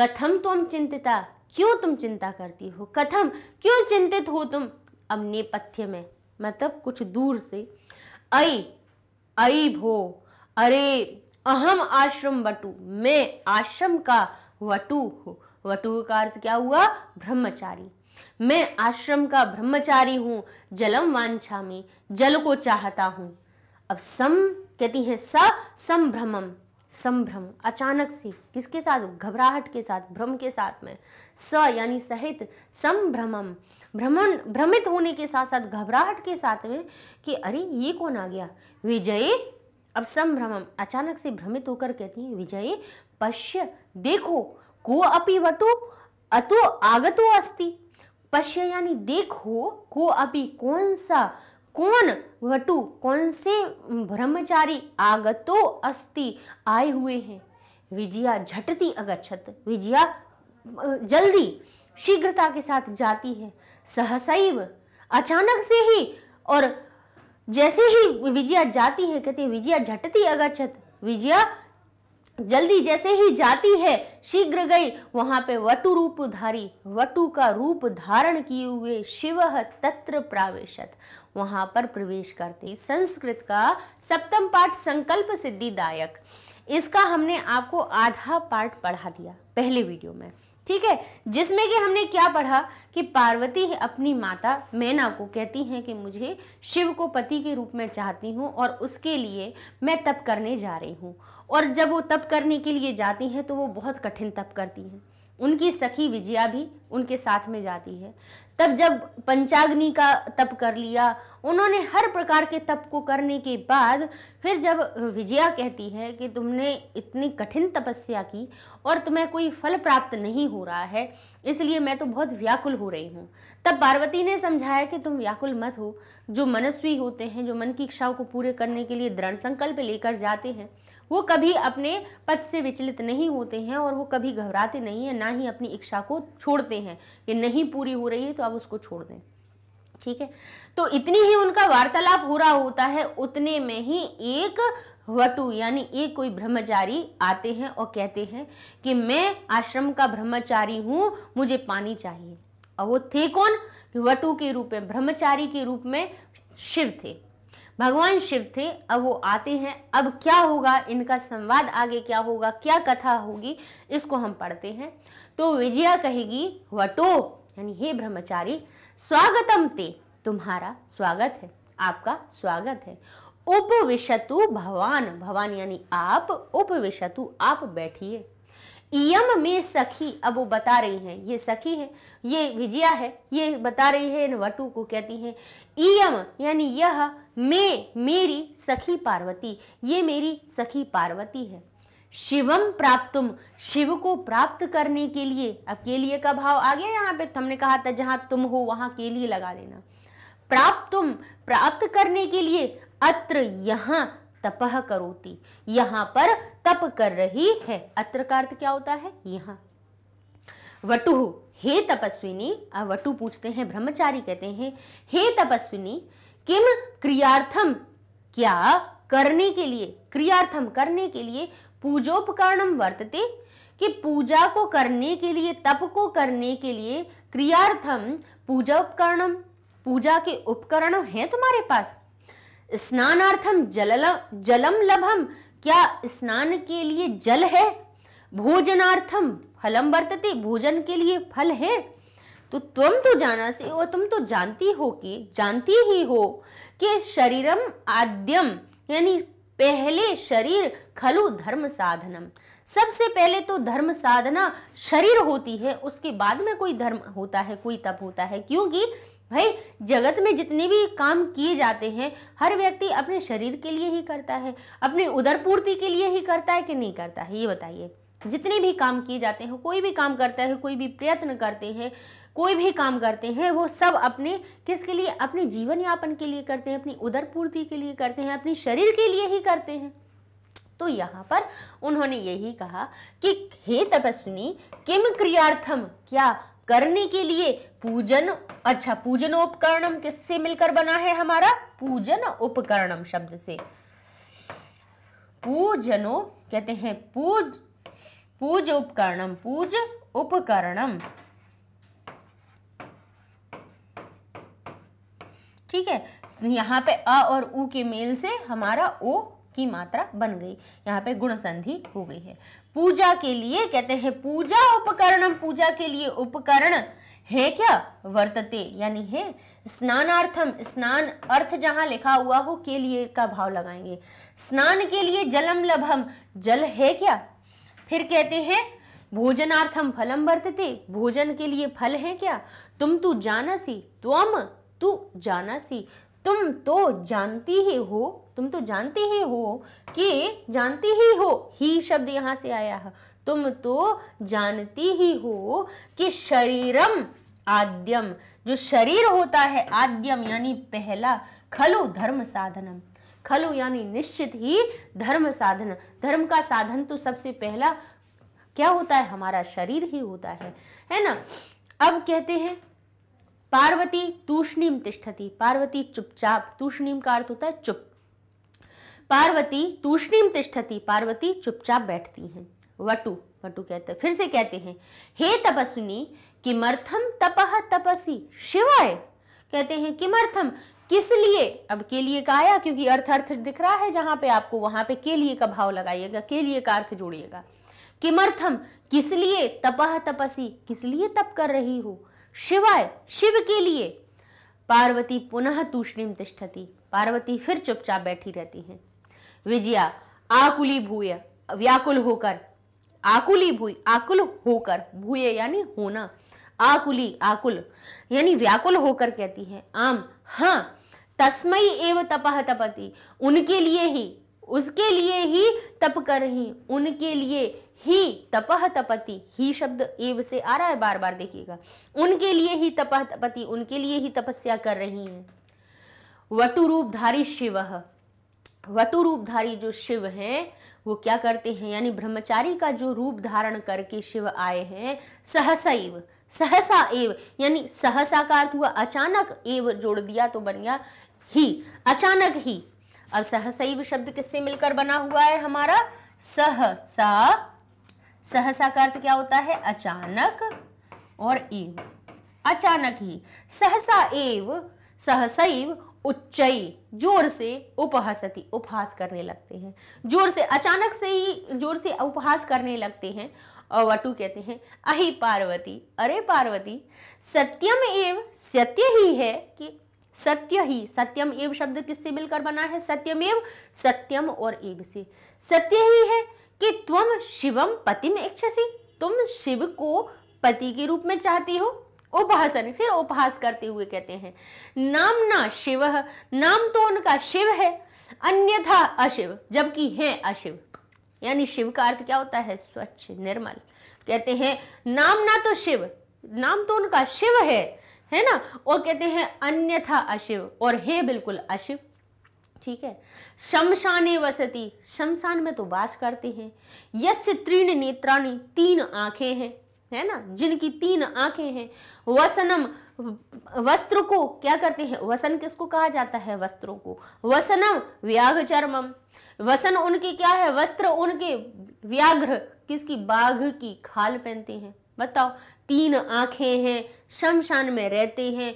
कथम तुम चिंतिता क्यों तुम चिंता करती हो कथम क्यों चिंतित हो तुम अब नेपथ्य में मतलब कुछ दूर से आई आई भो अरे अहम आश्रम वटु मैं आश्रम का वटु हो वटु का अर्थ क्या हुआ ब्रह्मचारी मैं आश्रम का ब्रह्मचारी हूँ जलम वांछामी जल को चाहता हूँ अब सम कहती है स संभ्रमम संभ्रम अचानक से किसके साथ घबराहट के साथ भ्रम के साथ में स यानी सहित संभ्रमम भ्रमण भ्रमित होने के साथ साथ घबराहट के साथ में कि अरे ये कौन आ गया विजय अब संभ्रमम अचानक से भ्रमित होकर कहती है विजय पश्य देखो को अपी वटु अतो आगतो अस्ति पश्य यानी देखो को अभी कौन सा कौन वटु कौन से ब्रह्मचारी आगतो अस्ति आए हुए हैं विजया झटती अगछत विजया जल्दी शीघ्रता के साथ जाती है सहसैव अचानक से ही और जैसे ही विजया जाती है कहते विजया झटती अगछत विजया जल्दी जैसे ही जाती है शीघ्र गई वहां पे वटु रूपधारी वटु का रूप धारण किए हुए शिव तत्र प्रावेशत वहां पर प्रवेश करती संस्कृत का सप्तम पाठ संकल्प सिद्धिदायक इसका हमने आपको आधा पार्ट पढ़ा दिया पहले वीडियो में ठीक है जिसमें कि हमने क्या पढ़ा कि पार्वती अपनी माता मैना को कहती हैं कि मुझे शिव को पति के रूप में चाहती हूँ और उसके लिए मैं तप करने जा रही हूँ और जब वो तप करने के लिए जाती हैं तो वो बहुत कठिन तप करती हैं उनकी सखी विजया भी उनके साथ में जाती है तब जब पंचाग्नि का तप कर लिया उन्होंने हर प्रकार के तप को करने के बाद फिर जब विजया कहती है कि तुमने इतनी कठिन तपस्या की और तुम्हें कोई फल प्राप्त नहीं हो रहा है इसलिए मैं तो बहुत व्याकुल हो रही हूँ तब पार्वती ने समझाया कि तुम व्याकुल मत हो जो मनस्वी होते हैं जो मन की इच्छाओं को पूरे करने के लिए दृढ़ संकल्प लेकर जाते हैं वो कभी अपने पद से विचलित नहीं होते हैं और वो कभी घबराते नहीं हैं ना ही अपनी इच्छा को छोड़ते हैं कि नहीं पूरी हो रही है तो आप उसको छोड़ दें ठीक है तो इतनी ही उनका वार्तालाप हो रहा होता है उतने में ही एक वटु यानी एक कोई ब्रह्मचारी आते हैं और कहते हैं कि मैं आश्रम का ब्रह्मचारी हूँ मुझे पानी चाहिए और वो थे कौन वटु के रूप में ब्रह्मचारी के रूप में शिव थे भगवान शिव थे अब वो आते हैं अब क्या होगा इनका संवाद आगे क्या होगा क्या कथा होगी इसको हम पढ़ते हैं तो विजया कहेगी वटो यानी हे ब्रह्मचारी स्वागतम ते तुम्हारा स्वागत है आपका स्वागत है उपविशतु भवान भवान यानी आप उपविशतु आप बैठिए यम में सखी अब वो बता रही हैं ये सखी है ये विजया है ये बता रही है इन वटु को कहती हैं इम यानी यह मैं मेरी सखी पार्वती ये मेरी सखी पार्वती है शिवम प्राप्तुम शिव को प्राप्त करने के लिए अब का भाव आ गया यहाँ पे हमने कहा था जहां तुम हो वहां के लिए लगा देना प्राप्तुम प्राप्त करने के लिए अत्र यहां तपह करोती यहां पर तप कर रही है अत्र का अर्थ क्या होता है यहां वटु हे तपस्विनी वटु पूछते हैं ब्रह्मचारी कहते हैं हे तपस्विनी किम क्रियार्थम क्या करने के लिए क्रियार्थम करने के लिए पूजोपकरणम वर्तते कि पूजा को करने के लिए तप को करने के लिए क्रियार्थम पूजा उपकरणम पूजा के उपकरण हैं तुम्हारे पास स्नानार्थम जलल जलम लभम क्या स्नान के लिए जल है भोजनार्थम फलम वर्तते भोजन के लिए फल है तो तुम तो जाना से और तुम तो जानती हो कि जानती ही हो कि शरीरम आद्यम यानी पहले शरीर खलु धर्म साधनम सबसे पहले तो धर्म साधना शरीर होती है उसके बाद में कोई धर्म होता है कोई तप होता है क्योंकि भाई जगत में जितने भी काम किए जाते हैं हर व्यक्ति अपने शरीर के लिए ही करता है अपने उदर पूर्ति के लिए ही करता है कि नहीं करता है ये बताइए जितने भी काम किए जाते हैं कोई भी काम करता है कोई भी प्रयत्न करते हैं कोई भी काम करते हैं वो सब अपने किसके लिए अपने जीवन यापन के लिए करते हैं अपनी उदर पूर्ति के लिए करते हैं अपनी शरीर के लिए ही करते हैं तो यहाँ पर उन्होंने यही कहा कि हे तपस्विनी किम क्रियार्थम क्या करने के लिए पूजन अच्छा पूजन उपकरणम किससे मिलकर बना है हमारा पूजन उपकरणम शब्द से पूजनो कहते हैं पूज पूज उपकरणम पूज उपकरणम ठीक है यहाँ पे अ और उ के मेल से हमारा ओ की मात्रा बन गई यहाँ पे गुण संधि हो गई है पूजा के लिए कहते हैं पूजा उपकरण पूजा के लिए उपकरण है क्या वर्तते यानी है स्नानार्थम स्नान अर्थ जहां लिखा हुआ हो के लिए का भाव लगाएंगे स्नान के लिए जलम लभम जल है क्या फिर कहते हैं भोजनार्थम फलम वर्तते भोजन के लिए फल है क्या तुम तू तो जानसी त्वम तू जाना सी तुम तो जानती ही हो तुम तो जानती ही हो कि जानती ही हो ही शब्द यहाँ से आया है तुम तो जानती ही हो कि शरीरम आद्यम जो शरीर होता है आद्यम यानी पहला खलु धर्म साधनम खलु यानी निश्चित ही धर्म साधन धर्म का साधन तो सबसे पहला क्या होता है हमारा शरीर ही होता है है ना अब कहते हैं पार्वती तूष्णीम तिष्ठति पार्वती चुपचाप तूष्णीम का अर्थ होता है चुप पार्वती तूषणीम तिष्ठति पार्वती चुपचाप बैठती हैं वटु वटु कहते फिर से कहते हैं हे तपस्विनी किमर्थम तपह तपसी शिवाय कहते हैं किमर्थम किस लिए अब के लिए का आया क्योंकि अर्थ अर्थ दिख रहा है जहां पे आपको वहां पे के लिए का भाव लगाइएगा के लिए का अर्थ जोड़िएगा किमर्थम किस लिए तपह तपसी किस लिए तप कर रही हो शिवाय शिव के लिए पार्वती पुनः तूषणीम तिष्ठती पार्वती फिर चुपचाप बैठी रहती हैं विजया आकुली भूय व्याकुल होकर आकुली भूय आकुल होकर भूय यानी होना आकुली आकुल यानी व्याकुल होकर कहती है आम हाँ तस्मय एव तपह तपति उनके लिए ही उसके लिए ही तप कर रही उनके लिए ही तपह तपति ही शब्द एव से आ रहा है बार बार देखिएगा उनके लिए ही तपह तपति उनके लिए ही तपस्या कर रही हैं वटु रूपधारी शिव वटु रूपधारी जो शिव हैं वो क्या करते हैं यानी ब्रह्मचारी का जो रूप धारण करके शिव आए हैं सहसैव सहसा एव यानी सहसा का अर्थ हुआ अचानक एव जोड़ दिया तो बन गया ही अचानक ही अब सहसैव शब्द किससे मिलकर बना हुआ है हमारा सहसा सहसा का अर्थ क्या होता है अचानक और एव अचानक ही सहसा एव सहसैव उच्चई जोर से उपहसती उपहास करने लगते हैं जोर से अचानक से ही जोर से उपहास करने लगते हैं और वटु कहते हैं अहि पार्वती अरे पार्वती सत्यम एव सत्य ही है कि सत्य ही सत्यम एव शब्द किससे मिलकर बना है सत्यम एव सत्यम और एव से सत्य ही है कि तुम शिवम में इच्छसी तुम शिव को पति के रूप में चाहती हो उपहासन फिर उपहास करते हुए कहते हैं नाम ना शिव नाम तो उनका शिव है अन्यथा अशिव जबकि है अशिव यानी शिव का अर्थ क्या होता है स्वच्छ निर्मल कहते हैं नाम ना तो शिव नाम तो उनका शिव है है ना और कहते हैं अन्यथा अशिव और हे बिल्कुल अशिव ठीक है शमशाने वसती शमशान में तो वास करते हैं यस त्रीन नेत्राणी तीन आंखें हैं है ना जिनकी तीन आंखें हैं वसनम वस्त्र को क्या करते हैं वसन किसको कहा जाता है वस्त्रों को वसनम व्याघ चर्मम वसन उनके क्या है वस्त्र उनके व्याघ्र किसकी बाघ की खाल पहनते हैं बताओ तीन आंखें हैं शमशान में रहते हैं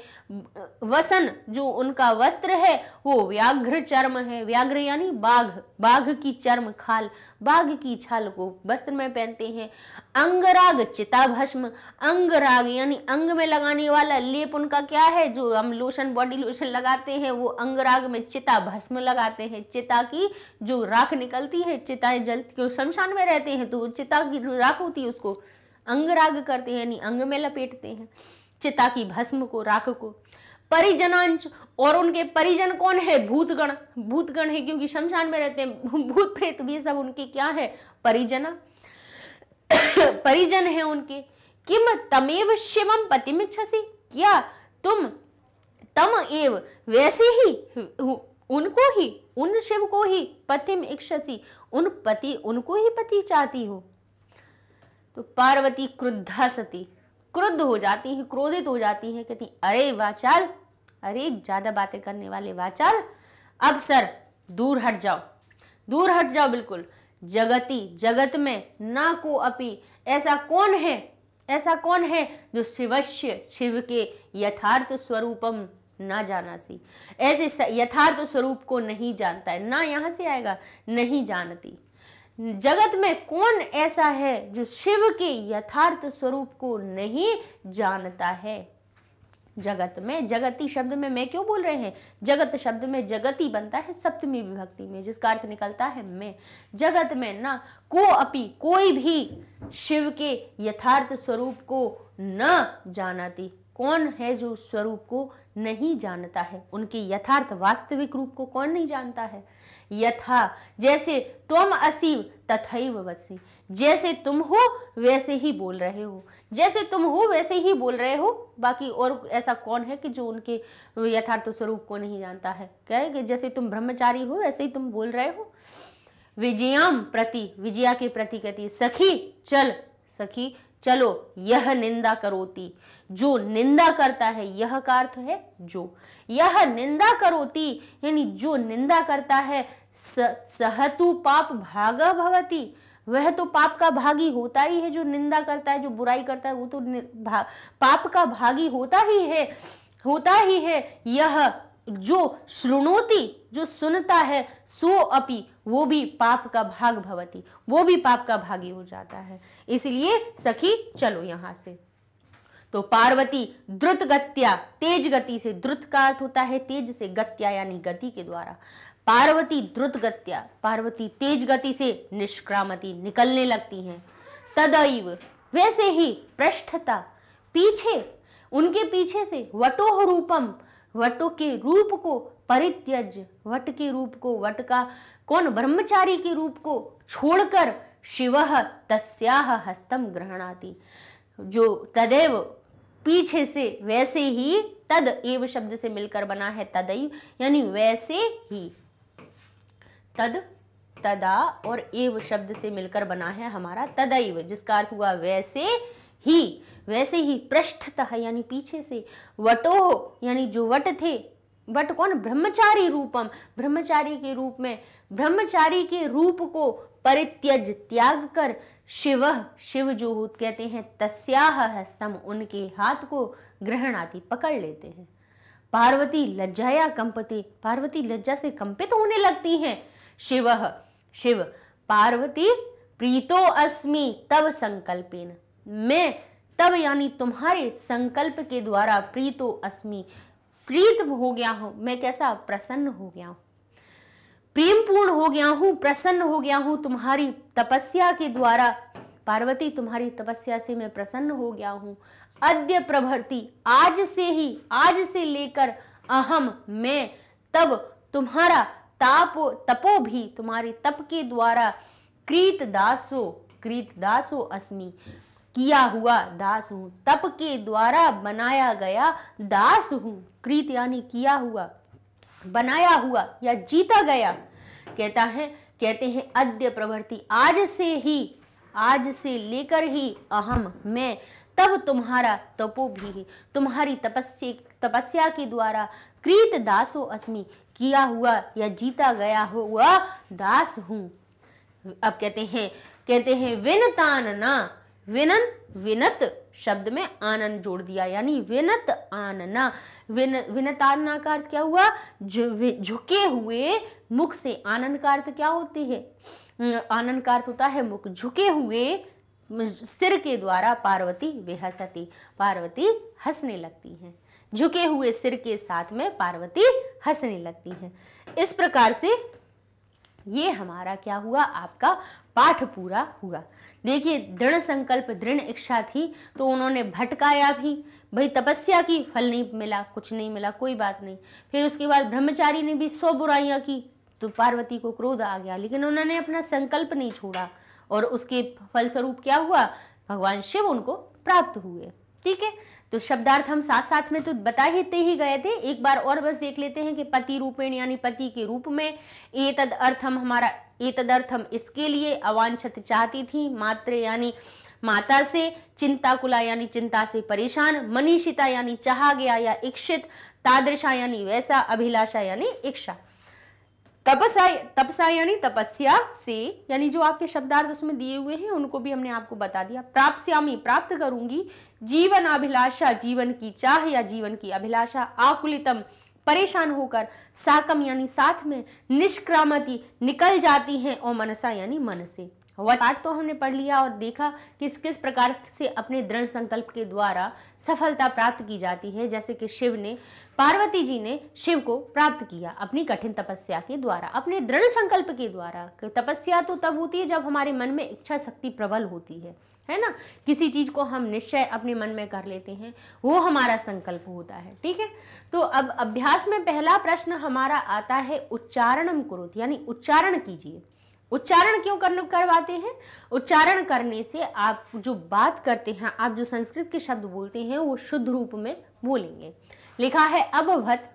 वसन जो उनका वस्त्र है वो व्याघ्र चर्म है व्याघ्र यानी बाघ बाघ की चर्म खाल बाघ की छाल को वस्त्र में पहनते हैं अंगराग चिताभस्म अंगराग यानी अंग में लगाने वाला लेप उनका क्या है जो हम लोशन बॉडी लोशन लगाते हैं वो अंगराग में चिता भस्म लगाते हैं चिता की जो राख निकलती है चिताएं जलती शमशान में रहते हैं तो चिता की राख होती है उसको अंगराग करते हैं यानी अंग में लपेटते हैं चिता की भस्म को राख को परिजनांच और उनके परिजन कौन है भूतगण भूतगण है क्योंकि शमशान में रहते हैं भूत प्रेत भी सब उनके क्या है परिजना परिजन है उनके किम तमेव शिवम पतिमिक्षसी क्या तुम तम एव वैसे ही उनको ही उन शिव को ही पतिम इक्षसी उन पति उनको ही पति चाहती हो तो पार्वती क्रुद्धा सती क्रुद्ध हो जाती है क्रोधित हो जाती है कहती अरे वाचाल अरे ज़्यादा बातें करने वाले वाचाल अब सर दूर हट जाओ दूर हट जाओ बिल्कुल जगती जगत में ना को अपी ऐसा कौन है ऐसा कौन है जो शिवश्य शिव के यथार्थ स्वरूपम ना जाना सी ऐसे यथार्थ स्वरूप को नहीं जानता है ना यहाँ से आएगा नहीं जानती जगत में कौन ऐसा है जो शिव के यथार्थ स्वरूप को नहीं जानता है जगत में जगती शब्द में मैं क्यों बोल रहे हैं जगत शब्द में जगती बनता है सप्तमी विभक्ति में जिसका अर्थ निकलता है मैं जगत में ना को अपि कोई भी शिव के यथार्थ स्वरूप को न जानती कौन है जो स्वरूप को नहीं जानता है उनके यथार्थ वास्तविक रूप को कौन नहीं जानता है यथा जैसे तुम असीव तथैव वसी जैसे तुम हो वैसे ही बोल रहे हो जैसे तुम हो वैसे ही बोल रहे हो बाकी और ऐसा कौन है कि जो उनके यथार्थ स्वरूप को नहीं जानता है कह कि जैसे तुम ब्रह्मचारी हो वैसे ही तुम बोल रहे हो विजयाम प्रति विजया के प्रति कहती सखी चल सखी चलो यह निंदा करोती जो निंदा करता है यह का अर्थ है जो यह निंदा करोती यानी जो निंदा करता है सहतु पाप भाग भवती वह तो पाप का भागी होता ही है जो निंदा करता है जो बुराई करता है वो तो भा, पाप का भागी होता ही है होता ही है यह जो श्रुणोति जो सुनता है सो अपि वो भी पाप का भाग भवती वो भी पाप का भागी हो जाता है इसलिए सखी चलो यहां से तो पार्वती द्रुत गत्या तेज गति से द्रुत का अर्थ होता है तेज से गत्या यानी गति के द्वारा पार्वती द्रुत गत्या पार्वती तेज गति से निष्क्रामती निकलने लगती हैं तदैव वैसे ही पृष्ठता पीछे उनके पीछे से वटोह रूपम वटों के रूप को परित्यज वट के रूप को वट का कौन ब्रह्मचारी के रूप को छोड़कर शिव तस्या हस्तम आती जो तदेव पीछे से वैसे ही तद एव शब्द से मिलकर बना है तदैव यानी वैसे ही तद तदा और एव शब्द से मिलकर बना है हमारा तदैव जिसका अर्थ हुआ वैसे ही वैसे ही पृष्ठतः यानी पीछे से वटो यानी जो वट थे वट कौन ब्रह्मचारी रूपम ब्रह्मचारी के रूप में ब्रह्मचारी के रूप को परित्यज त्याग कर शिव शिव जो कहते हैं तस्याह हस्तम उनके हाथ को ग्रहण आदि पकड़ लेते हैं पार्वती लज्जाया कंपते पार्वती लज्जा से कंपित होने लगती हैं शिव शिव पार्वती प्रीतो अस्मि तव संकल्पेन मैं तब यानी तुम्हारे संकल्प के द्वारा प्रीतो अस्मि प्रीत हो गया हूँ मैं कैसा प्रसन्न हो गया हूँ प्रेम पूर्ण हो गया हूं प्रसन्न हो गया हूँ तुम्हारी तपस्या के द्वारा पार्वती तुम्हारी तपस्या से मैं प्रसन्न हो गया हूँ अद्य प्रभृति आज से ही आज से लेकर अहम मैं तब तुम्हारा तापो तपो भी तुम्हारे तप के द्वारा कृत दासो कृत दासो अस्मि किया हुआ दास हूँ तप के द्वारा बनाया गया दास हूँ कृत यानी किया हुआ बनाया हुआ या जीता गया कहता है कहते हैं अद्य प्रवृत्ति आज से ही आज से लेकर ही अहम मैं तब तुम्हारा तपो भी तुम्हारी तपस्या तपस्या के द्वारा कृत दासो अस्मि किया हुआ या जीता गया हुआ दास हूँ अब कहते हैं कहते हैं विनतान ना विनन विनत शब्द में आनंद जोड़ दिया यानी विनत आनना विन विनताना का अर्थ क्या हुआ झुके हुए मुख से आनंद का अर्थ क्या होती है आनंद का अर्थ होता है मुख झुके हुए सिर के द्वारा पार्वती वे हसती पार्वती हंसने लगती हैं झुके हुए सिर के साथ में पार्वती हंसने लगती हैं इस प्रकार से ये हमारा क्या हुआ आपका पाठ पूरा हुआ देखिए दृढ़ संकल्प दृढ़ इच्छा थी तो उन्होंने भटकाया भी भाई तपस्या की फल नहीं मिला कुछ नहीं मिला कोई बात नहीं फिर उसके बाद ब्रह्मचारी ने भी सौ बुराइयाँ की तो पार्वती को क्रोध आ गया लेकिन उन्होंने अपना संकल्प नहीं छोड़ा और उसके फलस्वरूप क्या हुआ भगवान शिव उनको प्राप्त हुए ठीक है तो शब्दार्थ हम साथ साथ में तो बता ही ही गए थे एक बार और बस देख लेते हैं कि पति रूपेण यानी पति के रूप में ए तद अर्थम हमारा ए तद अर्थम इसके लिए अवांछित चाहती थी मात्र यानी माता से चिंताकुला यानी चिंता से परेशान मनीषिता यानी चाहा गया या इच्छित तादृशा यानी वैसा अभिलाषा यानी इच्छा तपसा तपसा यानी तपस्या से यानी जो आपके शब्दार्थ उसमें दिए हुए हैं उनको भी हमने आपको बता दिया प्राप्त श्यामी प्राप्त करूंगी जीवन अभिलाषा जीवन की चाह या जीवन की अभिलाषा आकुलितम परेशान होकर साकम यानी साथ में निष्क्रामती निकल जाती हैं और मनसा यानी मन से वह पाठ तो हमने पढ़ लिया और देखा किस किस प्रकार से अपने दृढ़ संकल्प के द्वारा सफलता प्राप्त की जाती है जैसे कि शिव ने पार्वती जी ने शिव को प्राप्त किया अपनी कठिन तपस्या के द्वारा अपने दृढ़ संकल्प के द्वारा तपस्या तो तब होती है जब हमारे मन में इच्छा शक्ति प्रबल होती है है ना किसी चीज़ को हम निश्चय अपने मन में कर लेते हैं वो हमारा संकल्प होता है ठीक है तो अब अभ्यास में पहला प्रश्न हमारा आता है उच्चारणम कुरुत यानी उच्चारण कीजिए उच्चारण क्यों कर करवाते हैं उच्चारण करने से आप जो बात करते हैं आप जो संस्कृत के शब्द बोलते हैं वो शुद्ध रूप में बोलेंगे लिखा है अभवत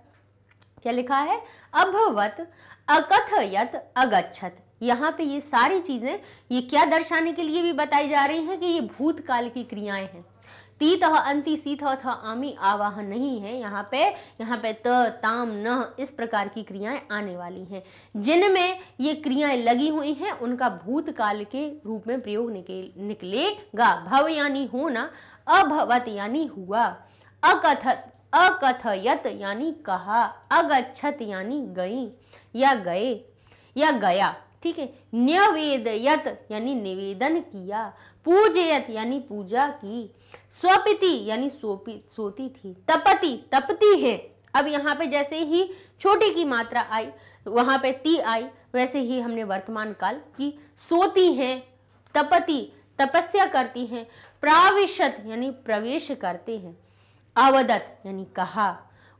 क्या लिखा है अभवत अकथयत अगछत यहाँ पे ये सारी चीज़ें ये क्या दर्शाने के लिए भी बताई जा रही हैं कि ये भूतकाल की क्रियाएं हैं ती तह अंति सी थ आमी आवाह नहीं है यहाँ पे यहाँ पे त ताम न इस प्रकार की क्रियाएं आने वाली हैं जिनमें ये क्रियाएं लगी हुई हैं उनका भूतकाल के रूप में प्रयोग निकल निकलेगा भव यानी होना अभवत यानी हुआ अकथत अकथयत यानी कहा अगछत यानी गई या गए या गया ठीक है न्यवेदयत यानी निवेदन किया पूजयत यानी पूजा की स्वपिति यानी सोपी सोती थी तपति तपती है अब यहाँ पे जैसे ही छोटी की मात्रा आई वहां पे ती आई वैसे ही हमने वर्तमान काल की सोती हैं तपति तपस्या करती हैं प्राविशत यानी प्रवेश करते हैं अवदत यानी कहा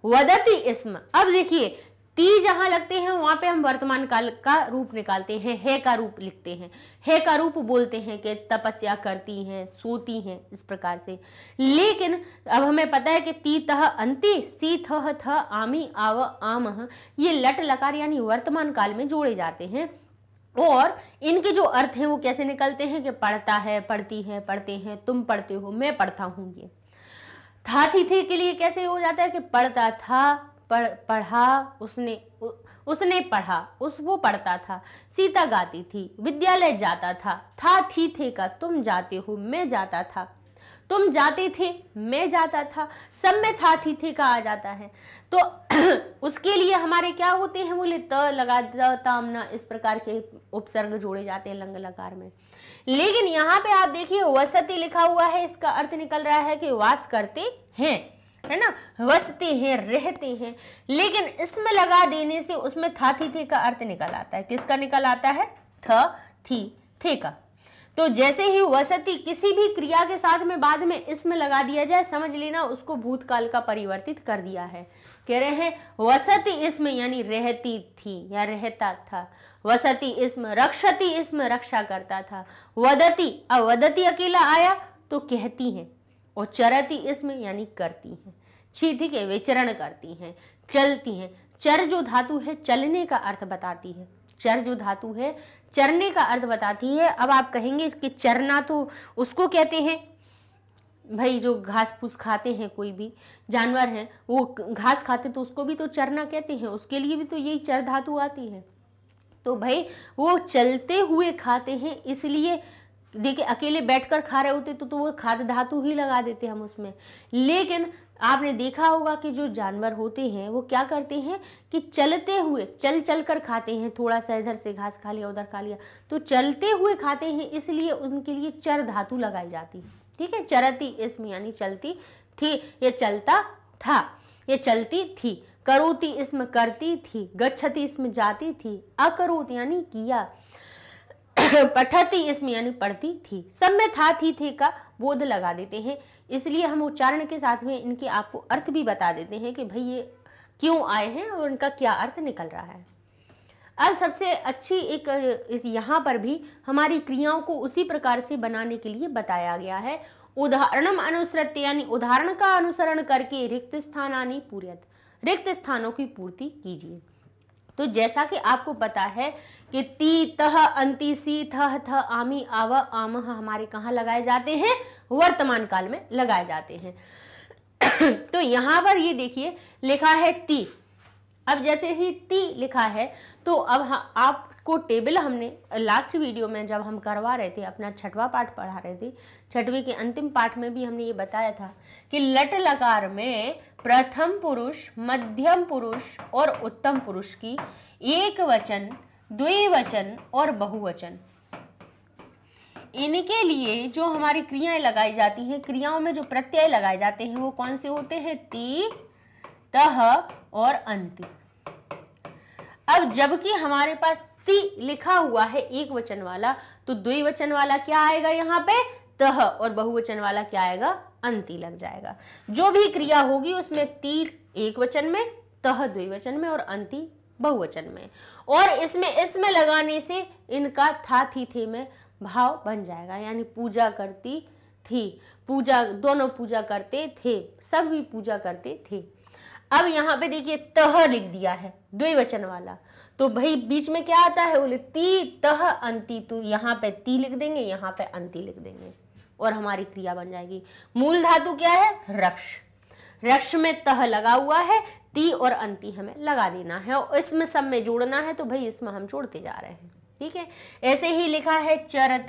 वदती इसम अब देखिए टी जहां लगते हैं वहां पे हम वर्तमान काल का रूप निकालते हैं हे का रूप लिखते हैं हे का रूप बोलते हैं कि तपस्या करती हैं सोती हैं इस प्रकार से लेकिन अब हमें पता है कि ती तह अंति सी थह थ आमी आव आम ये लट लकार यानी वर्तमान काल में जोड़े जाते हैं और इनके जो अर्थ हैं वो कैसे निकलते हैं कि पढ़ता है पढ़ती है पढ़ते हैं तुम पढ़ते हो मैं पढ़ता हूँ ये था थी थे के लिए कैसे हो जाता है कि पढ़ता था पढ़ पढ़ा उसने उ, उसने पढ़ा उस वो पढ़ता था सीता गाती थी विद्यालय जाता था था थी थे का तुम जाते हो मैं जाता था तुम जाते थे मैं जाता था सब में था थी थे का आ जाता है तो उसके लिए हमारे क्या होते हैं बोले त लगा ना इस प्रकार के उपसर्ग जोड़े जाते हैं लंग लकार में लेकिन यहाँ पे आप देखिए वसति लिखा हुआ है इसका अर्थ निकल रहा है कि वास करते हैं है ना वसते हैं रहते हैं लेकिन इसमें लगा देने से उसमें था थी थे का अर्थ निकल आता है किसका निकल आता है थ थी थे का तो जैसे ही वसती किसी भी क्रिया के साथ में बाद में इसमें लगा दिया जाए समझ लेना उसको भूतकाल का परिवर्तित कर दिया है कह रहे हैं वसती इसमें यानी रहती थी या रहता था वसती इसमें रक्षती इसमें रक्षा करता था वदती अब वदती अकेला आया तो कहती हैं और चरती इसमें यानी करती हैं छी ठीक है वे चरण करती हैं चलती हैं चर जो धातु है चलने का अर्थ बताती है चर जो धातु है चरने का अर्थ बताती है अब आप कहेंगे कि चरना तो उसको कहते हैं भाई जो घास फूस खाते हैं कोई भी जानवर हैं वो घास खाते तो उसको भी तो चरना कहते हैं उसके लिए भी तो यही चर धातु आती है तो भाई वो चलते हुए खाते हैं इसलिए देखिए अकेले बैठकर खा रहे होते तो तो वो खाद धातु ही लगा देते हम उसमें लेकिन आपने देखा होगा कि जो जानवर होते हैं वो क्या करते हैं कि चलते हुए चल चल कर खाते हैं थोड़ा सा इधर से घास खा लिया उधर खा लिया तो चलते हुए खाते हैं इसलिए उनके लिए चर धातु लगाई जाती है ठीक है चरती इसमें यानी चलती थी ये चलता था ये चलती थी करोती इसमें करती थी गच्छती इसमें जाती थी अकरोत यानी किया पठती इसमें यानी पढ़ती थी सब में था थी थे का बोध लगा देते हैं इसलिए हम उच्चारण के साथ में इनके आपको अर्थ भी बता देते हैं कि भाई ये क्यों आए हैं और इनका क्या अर्थ निकल रहा है अब सबसे अच्छी एक इस यहाँ पर भी हमारी क्रियाओं को उसी प्रकार से बनाने के लिए बताया गया है उदाहरणम अनुसृत यानी उदाहरण का अनुसरण करके रिक्त स्थानानी पूर्यत रिक्त स्थानों की पूर्ति कीजिए तो जैसा कि आपको पता है कि ती तह अंति सी थह थ आमी आव आम हमारे कहाँ लगाए जाते हैं वर्तमान काल में लगाए जाते हैं तो यहाँ पर ये देखिए लिखा है ती अब जैसे ही ती लिखा है तो अब हाँ आप को टेबल हमने लास्ट वीडियो में जब हम करवा रहे थे अपना छठवा पाठ पढ़ा रहे थे छठवी के अंतिम पाठ में भी हमने ये बताया था कि लट लकार में प्रथम पुरुष मध्यम पुरुष और उत्तम पुरुष की एक वचन द्विवचन और बहुवचन इनके लिए जो हमारी क्रियाएं लगाई जाती हैं क्रियाओं में जो प्रत्यय लगाए जाते हैं वो कौन से होते हैं ती तह और अंति अब जबकि हमारे पास ति लिखा हुआ है एक वचन वाला तो द्विवचन वाला क्या आएगा यहाँ पे तह और बहुवचन वाला क्या आएगा अंति लग जाएगा जो भी क्रिया होगी उसमें ती एक वचन में तह द्विवचन में और अंति बहुवचन में और इसमें इसमें लगाने से इनका था थी थे में भाव बन जाएगा यानी पूजा करती थी पूजा दोनों पूजा करते थे सब भी पूजा करते थे अब यहाँ पे देखिए तह लिख दिया है द्विवचन वाला तो भाई बीच में क्या आता है बोले ती तह अंति तु यहाँ पे ती लिख देंगे यहाँ पे अंति लिख देंगे और हमारी क्रिया बन जाएगी मूल धातु क्या है रक्ष रक्ष में तह लगा हुआ है ती और अंति हमें लगा देना है और इसमें सब में जोड़ना है तो भाई इसमें हम जोड़ते जा रहे हैं ठीक है ऐसे ही लिखा है चरत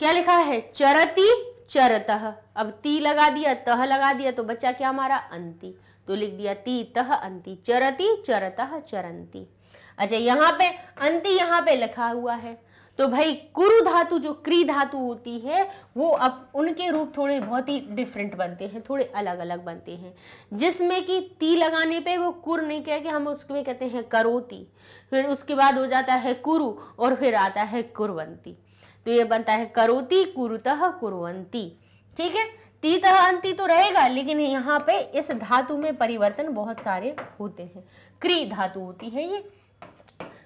क्या लिखा है चरती चरतः अब ती लगा दिया तह लगा दिया तो बच्चा क्या हमारा अंति तो लिख दिया ती तह अंति चरती चरतः चरंती अच्छा यहाँ पे अंति यहाँ पे लिखा हुआ है तो भाई कुरु धातु जो क्री धातु होती है वो अब उनके रूप थोड़े बहुत ही डिफरेंट बनते हैं थोड़े अलग अलग बनते हैं जिसमें कि ती लगाने पे वो कुर नहीं कह के हम उसमें कहते हैं करोती फिर उसके बाद हो जाता है कुरु और फिर आता है कुरवंती तो ये बनता है करोती कुरुतः कुरुवंती ठीक है तीतः अंति तो रहेगा लेकिन यहाँ पे इस धातु में परिवर्तन बहुत सारे होते हैं क्री धातु होती है ये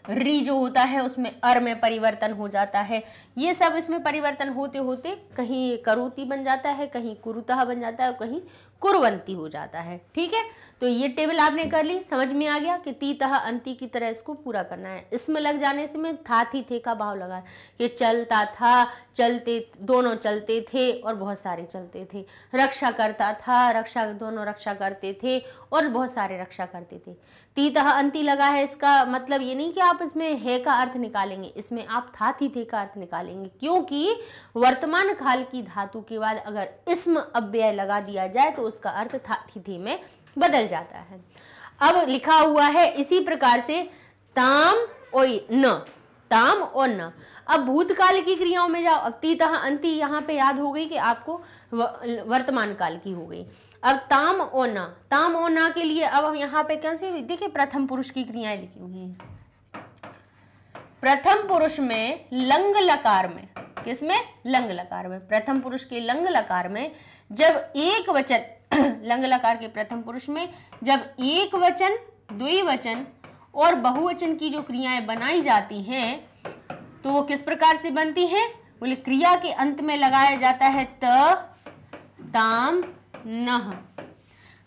री जो होता है उसमें अर में परिवर्तन हो जाता है ये सब इसमें परिवर्तन होते होते कहीं करोती बन जाता है कहीं कुरुतः बन जाता है और कहीं कुरवंती हो जाता है ठीक है तो ये टेबल आपने कर ली समझ में आ गया कि ती तह अंति की तरह इसको पूरा करना है इसमें लग जाने से मैं था थी थे का भाव लगा कि चलता था चलते दोनों चलते थे और बहुत सारे चलते थे रक्षा करता था रक्षा दोनों रक्षा करते थे और बहुत सारे रक्षा करते थे ती तह अंति लगा है इसका मतलब ये नहीं कि आप इसमें है का अर्थ निकालेंगे इसमें आप था थी थे का अर्थ निकालेंगे क्योंकि वर्तमान काल की धातु के बाद अगर इसम अव्यय लगा दिया जाए तो उसका अर्थ था थी थे में बदल जाता है अब लिखा हुआ है इसी प्रकार से ताम ओ न ताम और न अब भूतकाल की क्रियाओं में जाओ अब तीता अंति यहाँ पे याद हो गई कि आपको वर्तमान काल की हो गई अब ताम और न ताम और न के लिए अब हम यहाँ पे कैसे देखिए प्रथम पुरुष की क्रियाएं लिखी हुई हैं प्रथम पुरुष में लंग लकार में किसमें लंग लकार में प्रथम पुरुष के लंग लकार में जब एक वचन लंग लकार के प्रथम पुरुष में जब एक वचन द्विवचन और बहुवचन की जो क्रियाएं बनाई जाती हैं तो वो किस प्रकार से बनती हैं बोले क्रिया के अंत में लगाया जाता है त ताम नह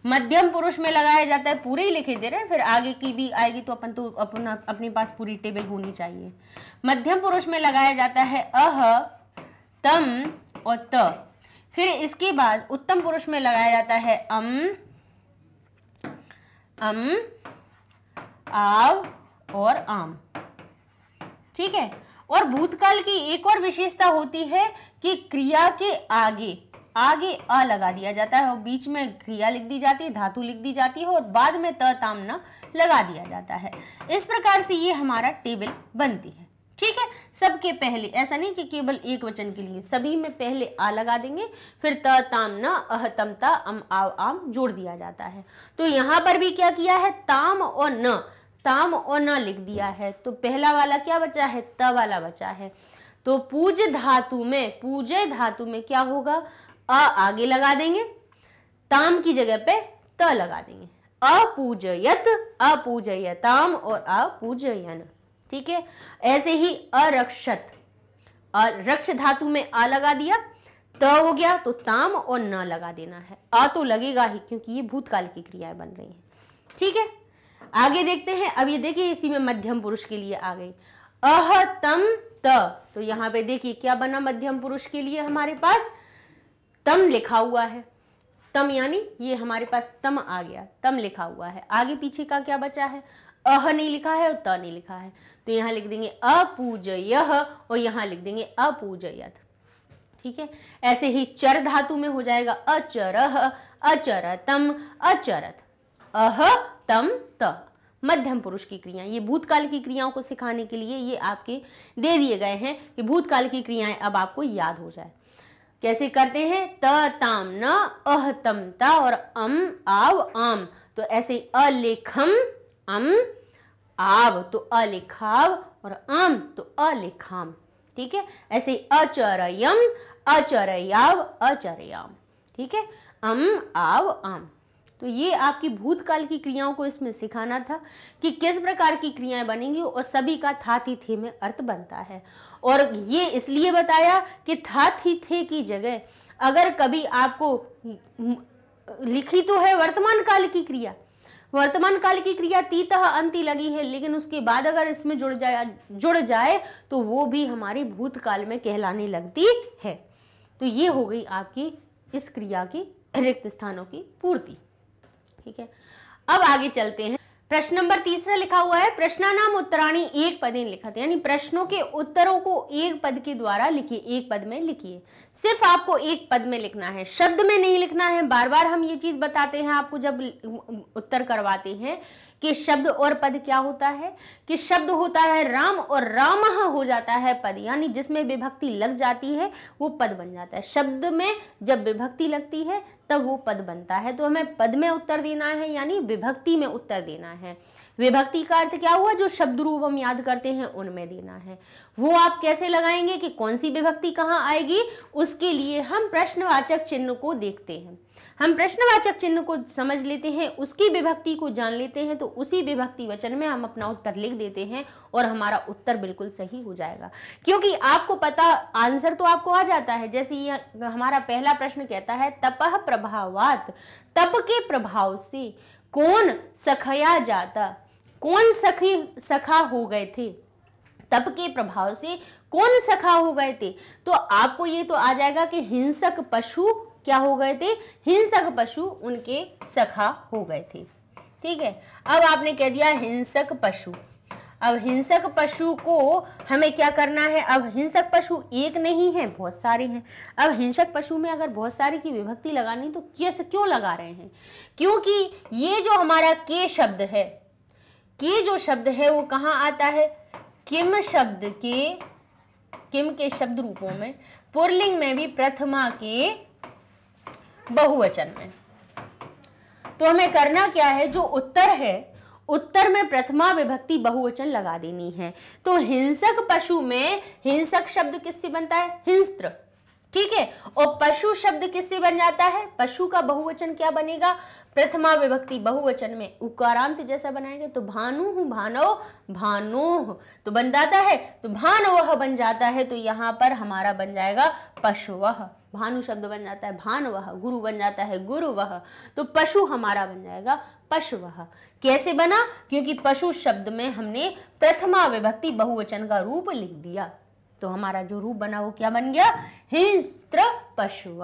मध्यम पुरुष में लगाया जाता है पूरे ही लिखे दे रहे हैं फिर आगे की भी आएगी तो अपन तो अपना अपने पास पूरी टेबल होनी चाहिए मध्यम पुरुष में लगाया जाता है अह तम और त फिर इसके बाद उत्तम पुरुष में लगाया जाता है अम अम आव और आम ठीक है और भूतकाल की एक और विशेषता होती है कि क्रिया के आगे आगे अ लगा दिया जाता है और बीच में क्रिया लिख दी जाती है धातु लिख दी जाती है और बाद में त तामना लगा दिया जाता है इस प्रकार से ये हमारा टेबल बनती है ठीक है सबके पहले ऐसा नहीं कि केवल एक वचन के लिए सभी में पहले आ लगा देंगे फिर त ताम न अह तम ता अम आव आम जोड़ दिया जाता है तो यहाँ पर भी क्या किया है ताम और न ताम और न लिख दिया है तो पहला वाला क्या बचा है त वाला बचा है तो पूज धातु में पूजय धातु में क्या होगा अ आगे लगा देंगे ताम की जगह पे त लगा देंगे अपूजयत अपूजयताम और अपूजयन ठीक है ऐसे ही अरक्षत रक्ष धातु में आ लगा दिया त हो गया तो ताम और न लगा देना है आ तो लगेगा ही क्योंकि ये भूतकाल की क्रियाएं बन रही हैं ठीक है आगे देखते हैं अब ये देखिए इसी में मध्यम पुरुष के लिए आ गई अह तम त तो यहाँ पे देखिए क्या बना मध्यम पुरुष के लिए हमारे पास तम लिखा हुआ है तम यानी ये हमारे पास तम आ गया तम लिखा हुआ है आगे पीछे का क्या बचा है अह नहीं लिखा है और त नहीं लिखा है तो यहाँ लिख देंगे अपूजय और यहाँ लिख देंगे अपूजयत ठीक है ऐसे ही चर धातु में हो जाएगा अचर अचरतम अचरत अह तम त मध्यम पुरुष की क्रिया ये भूतकाल की क्रियाओं को सिखाने के लिए ये आपके दे दिए गए हैं कि भूतकाल की क्रियाएं अब आपको याद हो जाए कैसे करते हैं त ताम न अह तम ता और अम आव आम तो ऐसे अलेखम अम आव तो अलिखाव और आम तो अलिखाम ठीक है ऐसे अचरयम अचरयाव अचरयाम ठीक है अम आव आम तो ये आपकी भूतकाल की क्रियाओं को इसमें सिखाना था कि किस प्रकार की क्रियाएं बनेंगी और सभी का था थी थे में अर्थ बनता है और ये इसलिए बताया कि था थी थे की जगह अगर कभी आपको लिखी तो है वर्तमान काल की क्रिया वर्तमान काल की क्रिया तीत अंति लगी है लेकिन उसके बाद अगर इसमें जुड़ जाए जुड़ जाए तो वो भी हमारी भूतकाल में कहलाने लगती है तो ये हो गई आपकी इस क्रिया की रिक्त स्थानों की पूर्ति ठीक है अब आगे चलते हैं प्रश्न नंबर तीसरा लिखा हुआ है प्रश्नानाम उत्तराणी एक पद ही लिखा था यानी प्रश्नों के उत्तरों को एक पद के द्वारा लिखिए एक पद में लिखिए सिर्फ आपको एक पद में लिखना है शब्द में नहीं लिखना है बार बार हम ये चीज बताते हैं आपको जब उत्तर करवाते हैं कि शब्द और पद क्या होता है कि शब्द होता है राम और राम हो जाता है पद यानी जिसमें विभक्ति लग जाती है वो पद बन जाता है शब्द में जब विभक्ति लगती है तब वो पद बनता है तो हमें पद में उत्तर देना है यानी विभक्ति में उत्तर देना है विभक्ति का अर्थ क्या हुआ जो शब्द रूप हम याद करते हैं उनमें देना है वो आप कैसे लगाएंगे कि कौन सी विभक्ति कहाँ आएगी उसके लिए हम प्रश्नवाचक चिन्ह को देखते हैं हम प्रश्नवाचक चिन्ह को समझ लेते हैं उसकी विभक्ति को जान लेते हैं तो उसी विभक्ति वचन में हम अपना उत्तर लिख देते हैं और हमारा उत्तर बिल्कुल सही हो जाएगा क्योंकि आपको पता आंसर तो आपको आ जाता है जैसे हमारा पहला प्रश्न कहता है तपह प्रभावात तप के प्रभाव से कौन सखया जाता कौन सखी सखा हो गए थे तप के प्रभाव से कौन सखा हो गए थे तो आपको ये तो आ जाएगा कि हिंसक पशु क्या हो गए थे हिंसक पशु उनके सखा हो गए थे ठीक है अब आपने कह दिया हिंसक पशु अब हिंसक पशु को हमें क्या करना है अब हिंसक पशु एक नहीं है बहुत सारे हैं अब हिंसक पशु में अगर बहुत सारे की विभक्ति लगानी तो कैसे क्यों लगा रहे हैं क्योंकि ये जो हमारा के शब्द है के जो शब्द है वो कहाँ आता है किम शब्द के किम के शब्द रूपों में पुरलिंग में भी प्रथमा के बहुवचन में तो हमें करना क्या है जो उत्तर है उत्तर में प्रथमा विभक्ति बहुवचन लगा देनी है तो हिंसक पशु में हिंसक शब्द किससे बनता है हिंस्त्र ठीक है और पशु शब्द किससे बन जाता है पशु का बहुवचन क्या बनेगा प्रथमा विभक्ति बहुवचन में उकारांत जैसा बनाएंगे तो भानु भानो भानो तो बन जाता है तो भानवह बन जाता है तो यहाँ पर हमारा बन जाएगा पशुवह भानु शब्द बन जाता है भानवह गुरु बन जाता है गुरुवह तो पशु हमारा बन जाएगा पशुवह कैसे बना क्योंकि पशु शब्द में हमने प्रथमा विभक्ति बहुवचन का रूप लिख दिया तो हमारा जो रूप बना वो क्या बन गया हिंस्त्र पशु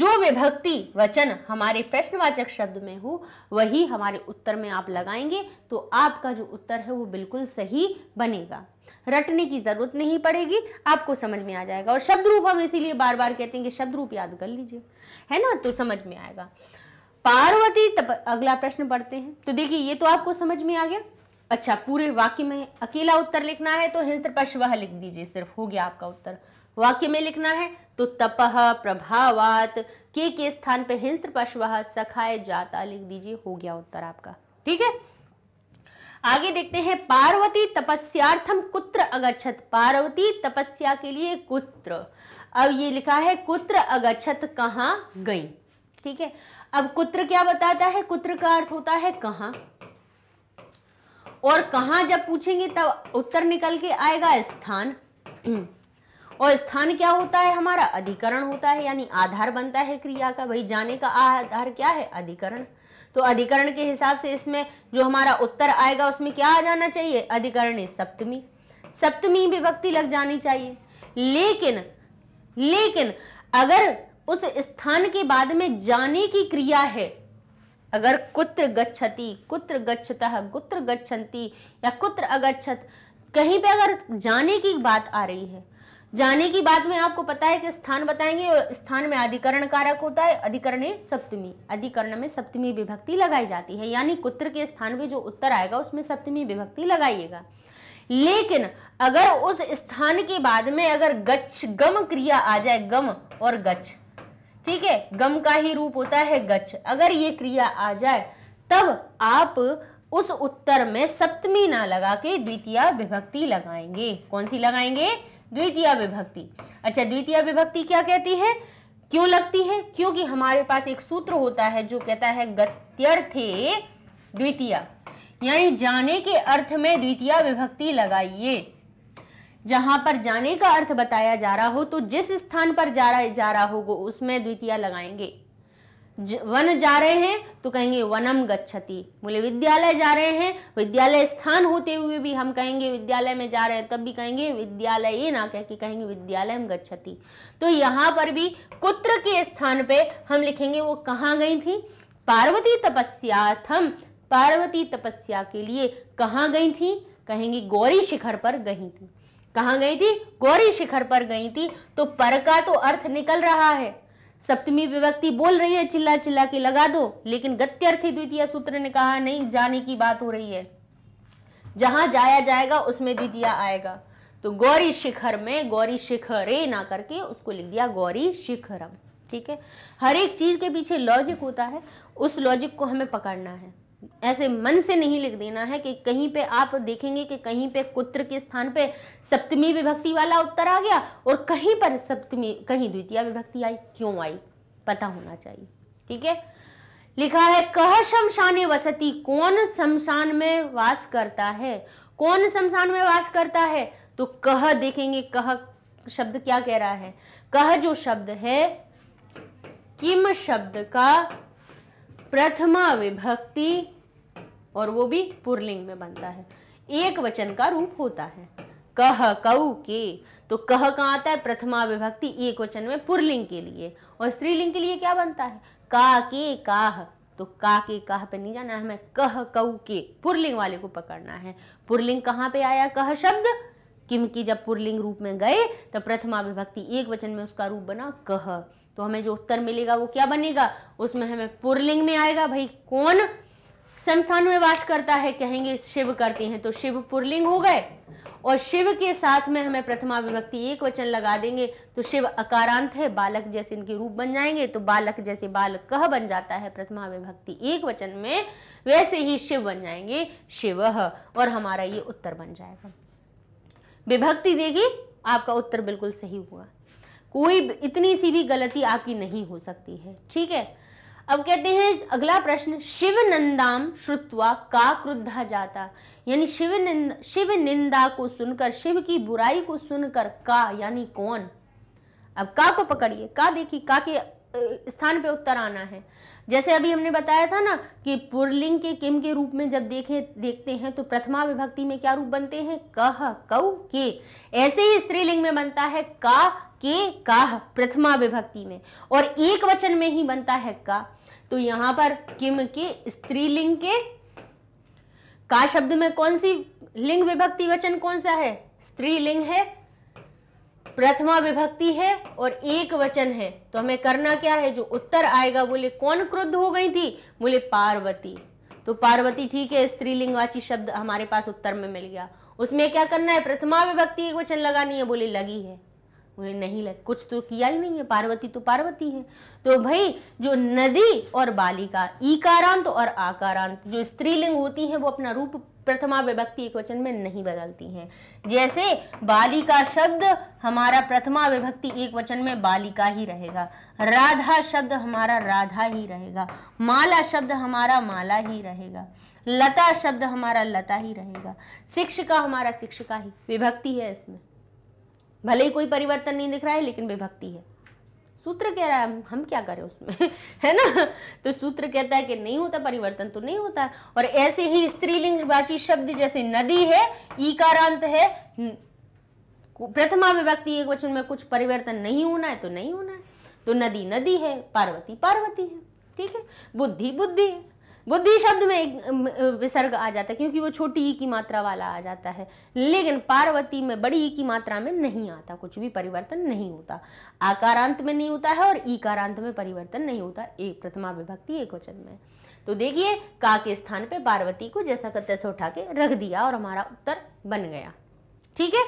जो विभक्ति वचन हमारे प्रश्नवाचक शब्द में हो वही हमारे उत्तर में आप लगाएंगे तो आपका जो उत्तर है वो बिल्कुल सही बनेगा रटने की ज़रूरत नहीं पड़ेगी आपको समझ में आ जाएगा और शब्द रूप हम इसीलिए बार बार कहते हैं कि शब्द रूप याद कर लीजिए है ना तो समझ में आएगा पार्वती तप अगला प्रश्न पढ़ते हैं तो देखिए ये तो आपको समझ में आ गया अच्छा पूरे वाक्य में अकेला उत्तर लिखना है तो हिंस वह लिख दीजिए सिर्फ हो गया आपका उत्तर वाक्य में लिखना है तो तपह प्रभावात के के स्थान पे हिंस सखाए जाता लिख दीजिए हो गया उत्तर आपका ठीक है आगे देखते हैं पार्वती तपस्यार्थम कुत्र अगछत पार्वती तपस्या के लिए कुत्र अब ये लिखा है कुत्र अगछत कहाँ गई ठीक है अब कुत्र क्या बताता है कुत्र का अर्थ होता है कहाँ और कहा जब पूछेंगे तब उत्तर निकल के आएगा स्थान और स्थान क्या होता है हमारा अधिकरण होता है यानी आधार बनता है क्रिया का भाई जाने का आधार क्या है अधिकरण तो अधिकरण के हिसाब से इसमें जो हमारा उत्तर आएगा उसमें क्या आ जाना चाहिए अधिकरण सप्तमी सप्तमी विभक्ति लग जानी चाहिए लेकिन लेकिन अगर उस स्थान के बाद में जाने की क्रिया है अगर कुत्र गच्छति कुत्र गच्छतः कुत्र गच्छन्ति या कुत्र अगच्छत कहीं पे अगर जाने की बात आ रही है जाने की बात में आपको पता है कि स्थान बताएंगे और स्थान में अधिकरण कारक होता है अधिकरण सप्तमी अधिकरण में सप्तमी विभक्ति लगाई जाती है यानी कुत्र के स्थान पे जो उत्तर आएगा उसमें सप्तमी विभक्ति लगाइएगा लेकिन अगर उस स्थान के बाद में अगर गच्छ गम क्रिया आ जाए गम और गच्छ ठीक है गम का ही रूप होता है गच्छ अगर ये क्रिया आ जाए तब आप उस उत्तर में सप्तमी ना लगा के द्वितीय विभक्ति लगाएंगे कौन सी लगाएंगे द्वितीय विभक्ति अच्छा द्वितीय विभक्ति क्या कहती है क्यों लगती है क्योंकि हमारे पास एक सूत्र होता है जो कहता है गत्यर्थे द्वितीय यानी जाने के अर्थ में द्वितीय विभक्ति लगाइए जहां पर जाने का अर्थ बताया जा रहा हो तो जिस स्थान पर जा रहा जा रहा होगा उसमें द्वितीय लगाएंगे वन जा रहे हैं तो कहेंगे वनम गच्छति बोले विद्यालय जा रहे हैं विद्यालय स्थान होते हुए भी हम कहेंगे विद्यालय में जा रहे हैं तब भी कहेंगे विद्यालय ये ना कह के कहेंगे विद्यालय में गच्छति तो यहाँ पर भी कुत्र के स्थान पे हम लिखेंगे वो कहाँ गई थी पार्वती तपस्याथम पार्वती तपस्या के लिए कहाँ गई थी कहेंगी गौरी शिखर पर गई थी कहा गई थी गौरी शिखर पर गई थी तो पर का तो अर्थ निकल रहा है सप्तमी विभक्ति बोल रही है चिल्ला चिल्ला के लगा दो लेकिन गत्यर्थी द्वितीय सूत्र ने कहा नहीं जाने की बात हो रही है जहां जाया जाएगा उसमें द्वितीय आएगा तो गौरी शिखर में गौरी शिखरे ना करके उसको लिख दिया गौरी शिखरम ठीक है हर एक चीज के पीछे लॉजिक होता है उस लॉजिक को हमें पकड़ना है ऐसे मन से नहीं लिख देना है कि कहीं पे आप देखेंगे कि कहीं पे कुत्र के स्थान पे सप्तमी विभक्ति वाला उत्तर आ गया और कहीं पर सप्तमी कहीं द्वितीय विभक्ति आई क्यों आई पता होना चाहिए ठीक है लिखा है कह शमशाने वसती कौन शमशान में वास करता है कौन शमशान में वास करता है तो कह देखेंगे कह शब्द क्या कह रहा है कह जो शब्द है किम शब्द का प्रथमा विभक्ति और वो भी पुरलिंग में बनता है एक वचन का रूप होता है कह कऊ के तो कह कहाँ आता है प्रथमा विभक्ति एक वचन में पुरलिंग के लिए और स्त्रीलिंग के लिए क्या बनता है का के काह तो का के कह पे नहीं जाना है हमें कह कऊ के पुरलिंग वाले को पकड़ना है पुरलिंग कहाँ पे आया कह शब्द किम की जब पुरलिंग रूप में गए तो प्रथमा विभक्ति एक वचन में उसका रूप बना कह तो हमें जो उत्तर मिलेगा वो क्या बनेगा उसमें हमें पुरलिंग में आएगा भाई कौन शमशान में वास करता है कहेंगे शिव करते हैं तो शिव पुरलिंग हो गए और शिव के साथ में हमें प्रथमा विभक्ति एक वचन लगा देंगे तो शिव अकारांत है बालक जैसे इनके रूप बन जाएंगे तो बालक जैसे बालक कह बन जाता है प्रथमा विभक्ति एक वचन में वैसे ही शिव बन जाएंगे शिव और हमारा ये उत्तर बन जाएगा विभक्ति देगी आपका उत्तर बिल्कुल सही हुआ कोई इतनी सी भी गलती आपकी नहीं हो सकती है ठीक है अब कहते हैं अगला प्रश्न शिव नंदाम श्रुत्वा का क्रुद्धा जाता यानी शिव निंद शिव निंदा को सुनकर शिव की बुराई को सुनकर का यानी कौन अब का को पकड़िए का देखिए का के स्थान पे उत्तर आना है जैसे अभी हमने बताया था ना कि पुरलिंग के किम के रूप में जब देखे देखते हैं तो प्रथमा विभक्ति में क्या रूप बनते हैं कह कऊ के ऐसे ही स्त्रीलिंग में बनता है का के काह प्रथमा विभक्ति में और एक वचन में ही बनता है का तो यहां पर किम के स्त्रीलिंग के का शब्द में कौन सी लिंग विभक्ति वचन कौन सा है स्त्रीलिंग है प्रथमा विभक्ति है और एक वचन है तो हमें करना क्या है जो उत्तर आएगा बोले कौन क्रुद्ध हो गई थी बोले पार्वती तो पार्वती ठीक है स्त्रीलिंगवाची शब्द हमारे पास उत्तर में मिल गया उसमें क्या करना है प्रथमा विभक्ति एक वचन लगानी है बोले लगी है उन्हें नहीं लग कुछ तो किया ही नहीं है पार्वती तो पार्वती है तो भाई जो नदी और बालिका ईकारांत और आकारांत जो स्त्रीलिंग होती है वो अपना रूप प्रथमा विभक्ति एक वचन में नहीं बदलती हैं जैसे बालिका शब्द हमारा प्रथमा विभक्ति एक वचन में बालिका ही रहेगा राधा शब्द हमारा राधा ही रहेगा माला शब्द हमारा माला ही रहेगा लता शब्द हमारा लता ही रहेगा शिक्षिका हमारा शिक्षिका ही विभक्ति है इसमें भले ही कोई परिवर्तन नहीं दिख रहा है लेकिन विभक्ति है सूत्र कह रहा है हम क्या करें उसमें है ना तो सूत्र कहता है कि नहीं होता परिवर्तन तो नहीं होता और ऐसे ही स्त्रीलिंगवाची शब्द जैसे नदी है ईकारांत है प्रथमा विभक्ति एक वचन में कुछ परिवर्तन नहीं होना है तो नहीं होना है तो नदी नदी है पार्वती पार्वती है ठीक है बुद्धि बुद्धि है बुद्धि शब्द में एक विसर्ग आ जाता है क्योंकि वो छोटी ई की मात्रा वाला आ जाता है लेकिन पार्वती में बड़ी ई की मात्रा में नहीं आता कुछ भी परिवर्तन नहीं होता आकारांत में नहीं होता है और कारांत में परिवर्तन नहीं होता एक प्रथमा विभक्ति एक वचन में तो देखिए का के स्थान पे पार्वती को जैसा का तैसा उठा के रख दिया और हमारा उत्तर बन गया ठीक है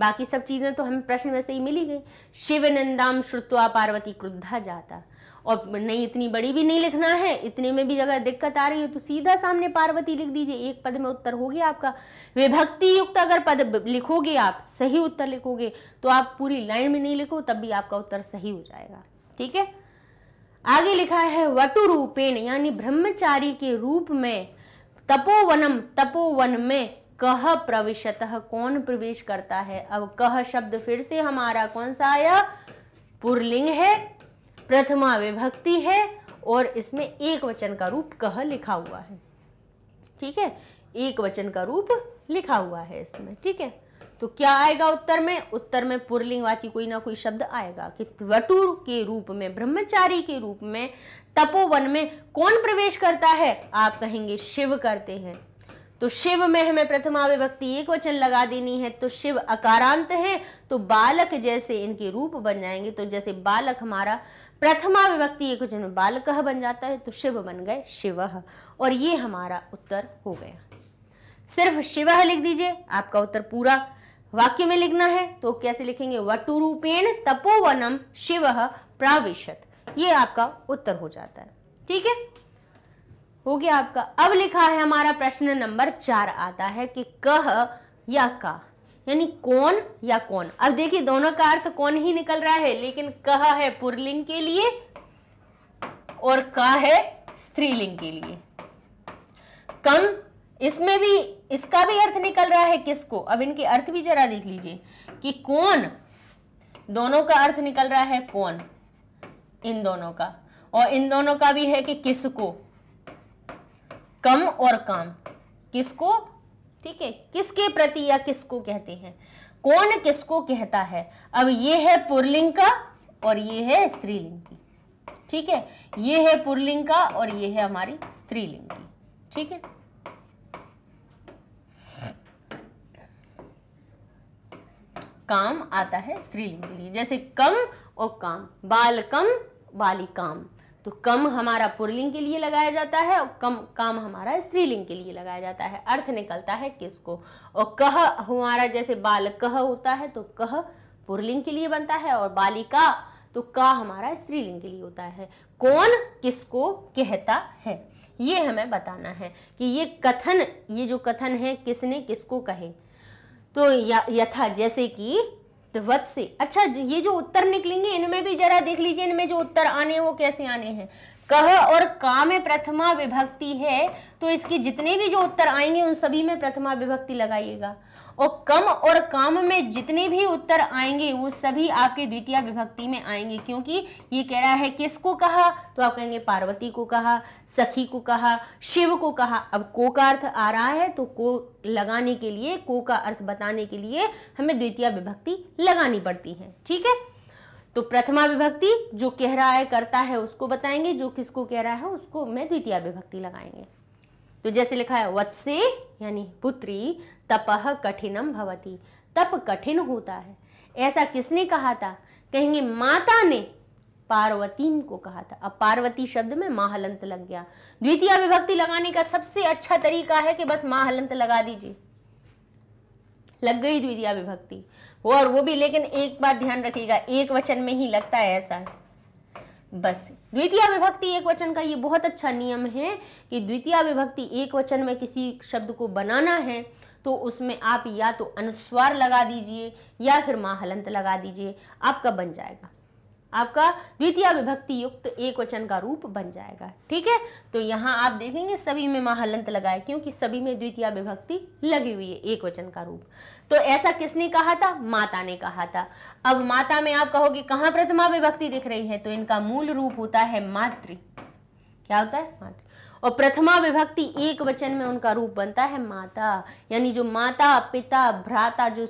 बाकी सब चीज़ें तो हमें प्रश्न में से ही मिली गई शिवनंदाम श्रुत्वा पार्वती क्रुद्धा जाता और नहीं इतनी बड़ी भी नहीं लिखना है इतने में भी अगर दिक्कत आ रही हो तो सीधा सामने पार्वती लिख दीजिए एक पद में उत्तर हो गया आपका विभक्ति युक्त अगर पद लिखोगे आप सही उत्तर लिखोगे तो आप पूरी लाइन में नहीं लिखो तब भी आपका उत्तर सही हो जाएगा ठीक है आगे लिखा है वटु रूपेण यानी ब्रह्मचारी के रूप में तपोवनम तपोवन में कह प्रविशत कौन प्रवेश करता है अब कह शब्द फिर से हमारा कौन सा आया पुरलिंग है प्रथमा विभक्ति है और इसमें एक वचन का रूप कह लिखा हुआ है ठीक है एक वचन का रूप लिखा हुआ है इसमें ठीक है तो क्या आएगा उत्तर में उत्तर में पुरलिंगवाची कोई ना कोई शब्द आएगा कि वटुर के रूप में ब्रह्मचारी के रूप में तपोवन में कौन प्रवेश करता है आप कहेंगे शिव करते हैं तो शिव में हमें प्रथमा विभक्ति एक वचन लगा देनी है तो शिव अकारांत है तो बालक जैसे इनके रूप बन जाएंगे तो जैसे बालक हमारा प्रथमा विभक्ति एक वचन बालक बन जाता है तो शिव बन गए शिव और ये हमारा उत्तर हो गया सिर्फ शिव लिख दीजिए आपका उत्तर पूरा वाक्य में लिखना है तो कैसे लिखेंगे वटुरूपेण तपोवनम शिव प्राविशत ये आपका उत्तर हो जाता है ठीक है हो गया आपका अब लिखा है हमारा प्रश्न नंबर चार आता है कि कह या का यानी कौन या कौन अब देखिए दोनों का अर्थ कौन ही निकल रहा है लेकिन कह है पुरलिंग के लिए और का है स्त्रीलिंग के लिए कम इसमें भी इसका भी अर्थ निकल रहा है किसको अब इनके अर्थ भी जरा देख लीजिए कि कौन दोनों का अर्थ निकल रहा है कौन इन दोनों का और इन दोनों का भी है कि किसको कम और काम किसको ठीक है किसके प्रति या किसको कहते हैं कौन किसको कहता है अब ये है पुरलिंग का और ये है स्त्रीलिंग की ठीक है ये है पुरलिंग का और ये है हमारी स्त्रीलिंग की ठीक है काम आता है स्त्रीलिंग के लिए जैसे कम और काम बाल बालकम बालिकाम तो कम हमारा पुरलिंग के लिए लगाया जाता है और कम काम हमारा स्त्रीलिंग के लिए लगाया जाता है अर्थ निकलता है किसको और कह हमारा जैसे बाल कह होता है तो कह पुरलिंग के लिए बनता है और बालिका तो का हमारा स्त्रीलिंग के लिए होता है कौन किसको कहता है ये हमें बताना है कि ये कथन ये जो कथन है किसने किसको कहे तो यथा जैसे कि वत से अच्छा ये जो उत्तर निकलेंगे इनमें भी जरा देख लीजिए इनमें जो उत्तर आने वो कैसे आने हैं कह और का में प्रथमा विभक्ति है तो इसके जितने भी जो उत्तर आएंगे उन सभी में प्रथमा विभक्ति लगाइएगा और कम और काम में जितने भी उत्तर आएंगे वो सभी आपके द्वितीय विभक्ति में आएंगे क्योंकि ये कह रहा है किसको कहा तो आप कहेंगे पार्वती को कहा सखी को कहा शिव को कहा अब को का अर्थ आ रहा है तो को लगाने के लिए को का अर्थ बताने के लिए हमें द्वितीय विभक्ति लगानी पड़ती है ठीक है तो प्रथमा विभक्ति जो कह रहा है करता है उसको बताएंगे जो किसको कह रहा है उसको मैं द्वितीय विभक्ति लगाएंगे तो जैसे लिखा है वत्से यानी पुत्री तपह कठिनम भवती तप कठिन होता है ऐसा किसने कहा था कहेंगे माता ने पार्वती को कहा था अब पार्वती शब्द में महालंत लग गया द्वितीय विभक्ति लगाने का सबसे अच्छा तरीका है कि बस महालंत लगा दीजिए लग गई द्वितीय विभक्ति और वो भी लेकिन एक बात ध्यान रखिएगा एक वचन में ही लगता है ऐसा है बस द्वितीय विभक्ति एक वचन का ये बहुत अच्छा नियम है कि द्वितीय विभक्ति एक वचन में किसी शब्द को बनाना है तो उसमें आप या तो अनुस्वार लगा दीजिए या फिर माहलंत लगा दीजिए आपका बन जाएगा आपका द्वितीय विभक्ति युक्त एक वचन का रूप बन जाएगा ठीक है तो यहाँ आप देखेंगे सभी में महालंत लगाए क्योंकि सभी में द्वितीय विभक्ति लगी हुई है एक वचन का रूप तो ऐसा किसने कहा था माता ने कहा था अब माता में आप कहोगे कहाँ प्रथमा विभक्ति दिख रही है तो इनका मूल रूप होता है मातृ क्या होता है मातृ और प्रथमा विभक्ति एक वचन में उनका रूप बनता है माता यानी जो माता पिता भ्राता जो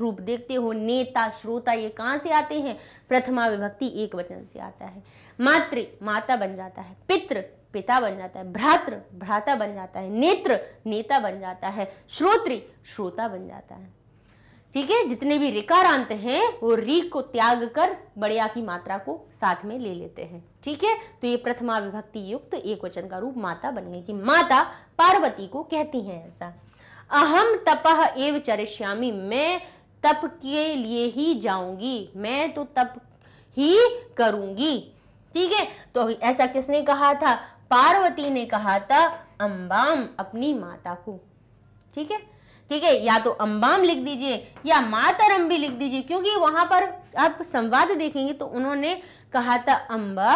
रूप देखते हो नेता श्रोता ये कहाँ से आते हैं प्रथमा विभक्ति एक वचन से आता है मातृ माता बन जाता है पितृ पिता बन जाता है भ्रातृ भ्राता बन जाता है नेत्र नेता बन जाता है श्रोत्री श्रोता बन जाता है ठीक है जितने भी रिकारांत हैं वो री को त्याग कर बड़िया की मात्रा को साथ में ले लेते हैं ठीक है तो ये प्रथमा विभक्ति युक्त तो एक वचन का रूप माता बन गई थी माता पार्वती को कहती हैं ऐसा अहम तपह एव चरिष्यामी मैं तप के लिए ही जाऊंगी मैं तो तप ही करूंगी ठीक है तो ऐसा किसने कहा था पार्वती ने कहा था अम्बाम अपनी माता को ठीक है ठीक है या तो अम्बाम लिख दीजिए या मातरम भी लिख दीजिए क्योंकि वहां पर आप संवाद देखेंगे तो उन्होंने कहा था अम्बा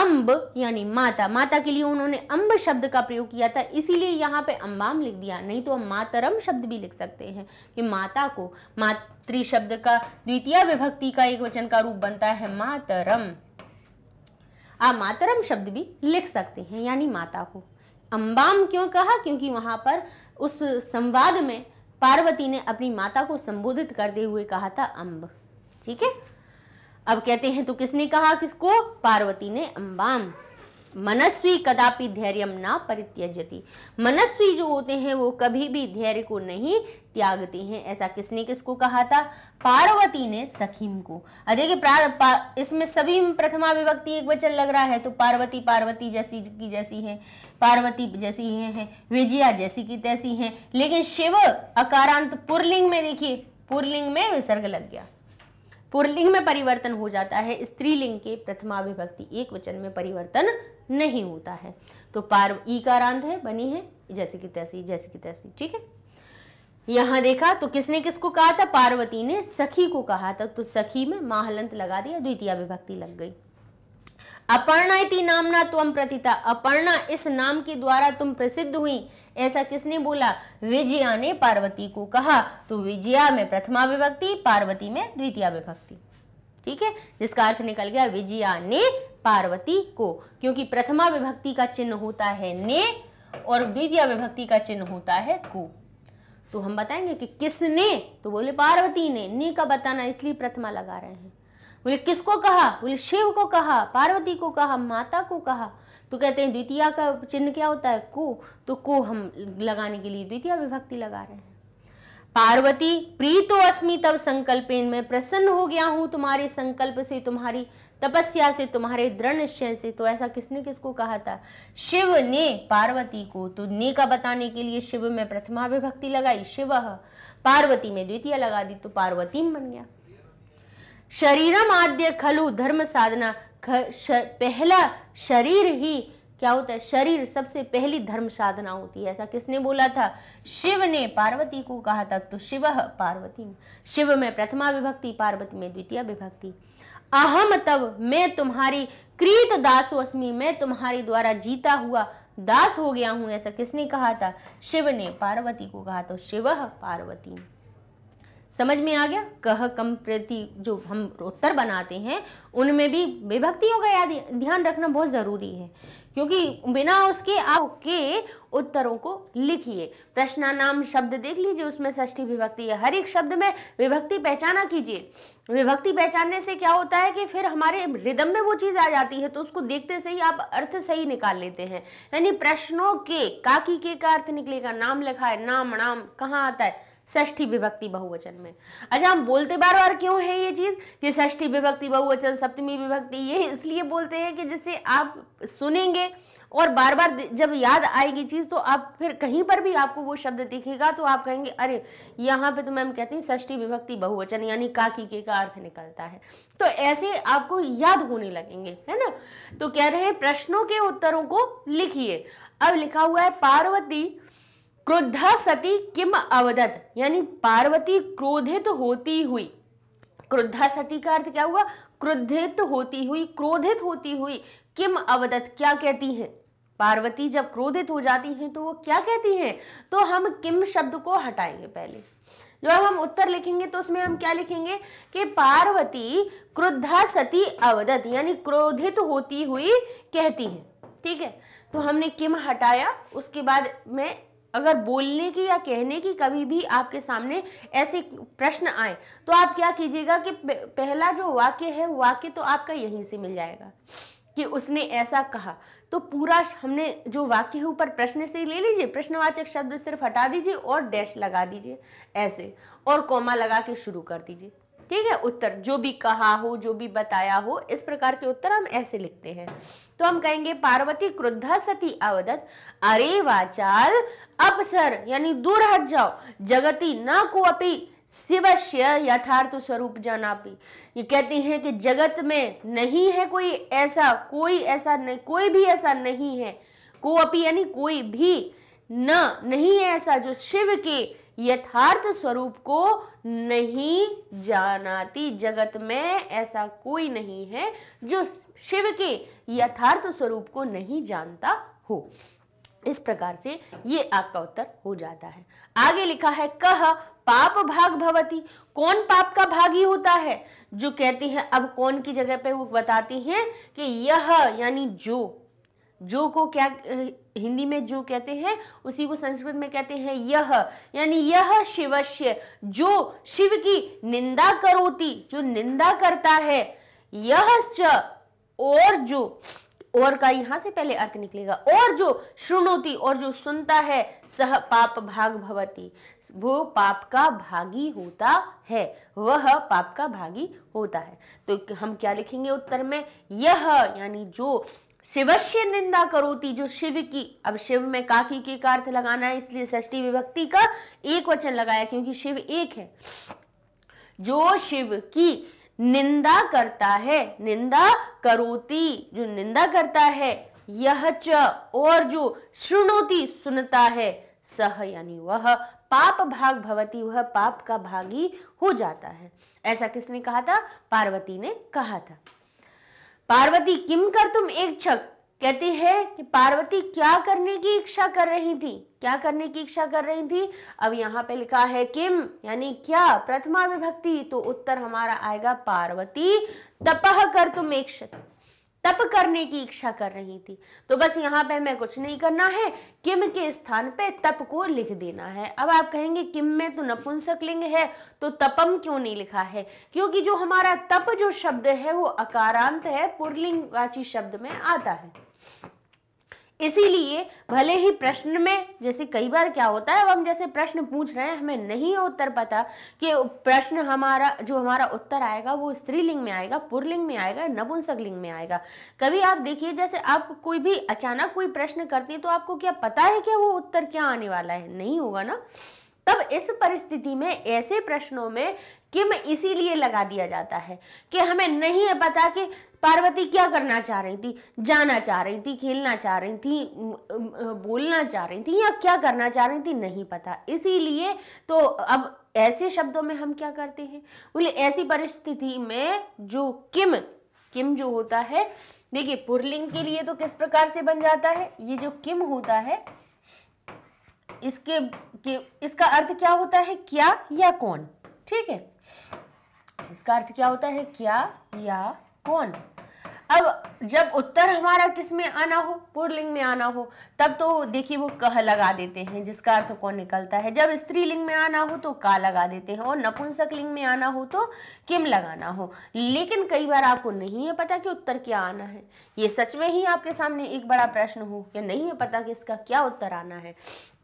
अम्ब यानी माता माता के लिए उन्होंने अम्ब शब्द का प्रयोग किया था इसीलिए यहाँ पे अम्बाम लिख दिया नहीं तो हम मातरम शब्द भी लिख सकते हैं कि माता को मातृ शब्द का द्वितीय विभक्ति का एक वचन का रूप बनता है मातरम आप मातरम शब्द भी लिख सकते हैं यानी माता को अम्बाम क्यों कहा क्योंकि वहां पर उस संवाद में पार्वती ने अपनी माता को संबोधित करते हुए कहा था अम्ब ठीक है अब कहते हैं तो किसने कहा किसको पार्वती ने अम्बाम मनस्वी कदापि धैर्य ना परित्यजती मनस्वी जो होते हैं वो कभी भी धैर्य को नहीं त्यागते हैं ऐसा किसने किसको कहा था पार्वती ने सखीम को देखिए इसमें सभी प्रथमा विभक्ति एक वचन लग रहा है तो पार्वती पार्वती जैसी की जैसी है पार्वती जैसी है, है विजया जैसी की तैसी है लेकिन शिव अकारांत पुरलिंग में देखिए पुरलिंग में विसर्ग लग गया पुरलिंग में परिवर्तन हो जाता है स्त्रीलिंग के प्रथमा विभक्ति एक वचन में परिवर्तन नहीं होता है तो पार ई का कारांत है बनी है जैसे कि तैसी जैसे कि तैसी ठीक है यहां देखा तो किसने किसको कहा था पार्वती ने सखी को कहा था तो सखी में माहलंत लगा दिया द्वितीय विभक्ति लग गई अपर्णा इति नामना तुम प्रतिता अपर्णा इस नाम के द्वारा तुम प्रसिद्ध हुई ऐसा किसने बोला विजया ने पार्वती को कहा तो विजया में प्रथमा विभक्ति पार्वती में द्वितीय विभक्ति ठीक है जिसका अर्थ निकल गया विजया ने पार्वती को क्योंकि प्रथमा विभक्ति का चिन्ह होता है ने और द्वितीय विभक्ति का चिन्ह होता है को तो हम बताएंगे कि किसने तो बोले पार्वती ने ने का बताना इसलिए प्रथमा लगा रहे हैं बोले किसको कहा बोले शिव को कहा पार्वती को कहा माता को कहा तो कहते हैं द्वितीय का चिन्ह क्या होता है को तो को हम लगाने के लिए द्वितीय विभक्ति लगा रहे हैं पार्वती प्रीतो अस्मि तब संकल्पेन मैं प्रसन्न हो गया हूँ तुम्हारे संकल्प से तुम्हारी तपस्या से तुम्हारे दृढ़ निश्चय से तो ऐसा किसने किसको कहा था शिव ने पार्वती को तो ने का बताने के लिए शिव में प्रथमा विभक्ति लगाई शिव पार्वती में द्वितीय लगा दी तो पार्वती बन गया शरीरम आद्य खलु धर्म साधना ख, श, पहला शरीर ही क्या होता है शरीर सबसे पहली धर्म साधना होती है ऐसा किसने बोला था शिव ने पार्वती को कहा था तो शिव पार्वती शिव में प्रथमा विभक्ति पार्वती में द्वितीय विभक्ति अहम तब मैं तुम्हारी कृत दास अस्मी मैं तुम्हारी द्वारा जीता हुआ दास हो गया हूँ ऐसा किसने कहा था शिव ने पार्वती को कहा तो शिव पार्वती समझ में आ गया कह कम प्रति जो हम उत्तर बनाते हैं उनमें भी विभक्तियों का ध्यान रखना बहुत ज़रूरी है क्योंकि बिना उसके आपके उत्तरों को लिखिए प्रश्नानाम नाम शब्द देख लीजिए उसमें षष्ठी विभक्ति है हर एक शब्द में विभक्ति पहचाना कीजिए विभक्ति पहचानने से क्या होता है कि फिर हमारे रिदम में वो चीज़ आ जाती है तो उसको देखते से ही आप अर्थ सही निकाल लेते हैं यानी प्रश्नों के काकी के का अर्थ निकलेगा नाम लिखा है नाम नाम कहाँ आता है ष्ठी विभक्ति बहुवचन में अच्छा हम बोलते बार बार क्यों है ये चीज़ ये ष्ठी विभक्ति बहुवचन सप्तमी विभक्ति ये इसलिए बोलते हैं कि जिससे आप सुनेंगे और बार बार जब याद आएगी चीज़ तो आप फिर कहीं पर भी आपको वो शब्द दिखेगा तो आप कहेंगे अरे यहाँ पे तो मैम कहती हैं षष्ठी विभक्ति बहुवचन यानी काकी के का अर्थ निकलता है तो ऐसे आपको याद होने लगेंगे है ना तो कह रहे हैं प्रश्नों के उत्तरों को लिखिए अब लिखा हुआ है पार्वती क्रुद्धा सती किम अवदत यानी पार्वती क्रोधित होती हुई क्रुद्धा सती का अर्थ क्या हुआ क्रुद्धित होती हुई क्रोधित होती हुई किम अवदत क्या कहती है पार्वती जब क्रोधित हो जाती हैं तो वो क्या कहती हैं तो हम किम शब्द को हटाएंगे पहले जब हम उत्तर लिखेंगे तो उसमें हम क्या लिखेंगे कि पार्वती क्रुद्धा सती अवदत यानी क्रोधित होती हुई कहती हैं ठीक है तो हमने किम हटाया उसके बाद में अगर बोलने की या कहने की कभी भी आपके सामने ऐसे प्रश्न आए तो आप क्या कीजिएगा कि पहला जो वाक्य है वाक्य तो आपका यहीं से मिल जाएगा कि उसने ऐसा कहा तो पूरा हमने जो वाक्य है ऊपर प्रश्न से ही ले लीजिए प्रश्नवाचक शब्द सिर्फ हटा दीजिए और डैश लगा दीजिए ऐसे और कोमा लगा के शुरू कर दीजिए ठीक है उत्तर जो भी कहा हो जो भी बताया हो इस प्रकार के उत्तर हम ऐसे लिखते हैं तो हम कहेंगे पार्वती क्रुद्धा सती अवदत अरे वाचाल अपसर यानी दूर हट जाओ जगती न को अपी शिवश्य यथार्थ स्वरूप जनापी ये कहते हैं कि जगत में नहीं है कोई ऐसा कोई ऐसा नहीं कोई भी ऐसा नहीं है अपी यानी कोई भी न नहीं ऐसा जो शिव के यथार्थ स्वरूप को नहीं जानाती जगत में ऐसा कोई नहीं है जो शिव के यथार्थ स्वरूप को नहीं जानता हो इस प्रकार से ये आपका उत्तर हो जाता है आगे लिखा है कह पाप भाग भवती कौन पाप का भागी होता है जो कहती है अब कौन की जगह पे वो बताती हैं कि यह यानी जो जो को क्या हिंदी में जो कहते हैं उसी को संस्कृत में कहते हैं यह यानी यह शिवस्य जो शिव की निंदा करोती जो निंदा करता है यह और जो और का यहां से पहले अर्थ निकलेगा और जो श्रुणोती और जो सुनता है सह पाप भाग भवती वो पाप का भागी होता है वह पाप का भागी होता है तो हम क्या लिखेंगे उत्तर में यह यानी जो शिवश्य निंदा करोती जो शिव की अब शिव में काकी के कार्थ लगाना है इसलिए षष्टी विभक्ति का एक वचन लगाया क्योंकि शिव एक है जो शिव की निंदा करता है निंदा करोती जो निंदा करता है यह च और जो श्रृणोती सुनता है सह यानी वह पाप भाग भवती वह पाप का भागी हो जाता है ऐसा किसने कहा था पार्वती ने कहा था पार्वती किम कर तुम एक छक कहती है कि पार्वती क्या करने की इच्छा कर रही थी क्या करने की इच्छा कर रही थी अब यहाँ पे लिखा है किम यानी क्या प्रथमा विभक्ति तो उत्तर हमारा आएगा पार्वती तपह कर तुम एक तप करने की इच्छा कर रही थी तो बस यहाँ पे हमें कुछ नहीं करना है किम के स्थान पे तप को लिख देना है अब आप कहेंगे किम में तो नपुंसक लिंग है तो तपम क्यों नहीं लिखा है क्योंकि जो हमारा तप जो शब्द है वो अकारांत है पुरलिंगवाची शब्द में आता है इसीलिए भले ही प्रश्न में जैसे कई बार क्या होता है अब हम जैसे प्रश्न पूछ रहे हैं हमें नहीं उत्तर पता कि प्रश्न हमारा जो हमारा उत्तर आएगा वो स्त्रीलिंग में आएगा पुरलिंग में आएगा नपुंसक लिंग में आएगा कभी आप देखिए जैसे आप कोई भी अचानक कोई प्रश्न करती है तो आपको क्या पता है कि वो उत्तर क्या आने वाला है नहीं होगा ना तब इस परिस्थिति में ऐसे प्रश्नों में किम इसीलिए लगा दिया जाता है कि हमें नहीं है पता कि पार्वती क्या करना चाह रही थी जाना चाह रही थी खेलना चाह रही थी बोलना चाह रही थी या क्या करना चाह रही थी नहीं पता इसीलिए तो अब ऐसे शब्दों में हम क्या करते हैं बोले ऐसी परिस्थिति में जो किम किम जो होता है देखिए पुरलिंग के लिए तो किस प्रकार से बन जाता है ये जो किम होता है इसके के इसका अर्थ क्या होता है क्या या कौन ठीक है इसका अर्थ क्या होता है क्या या कौन अब जब उत्तर हमारा किस में आना हो पुरलिंग में आना हो तब तो देखिए वो कह लगा देते हैं जिसका अर्थ कौन निकलता है जब स्त्रीलिंग में आना हो तो का लगा देते हैं और नपुंसक लिंग में आना हो तो किम लगाना हो लेकिन कई बार आपको नहीं है पता कि उत्तर क्या आना है ये सच में ही आपके सामने एक बड़ा प्रश्न हो या नहीं है पता कि इसका क्या उत्तर आना है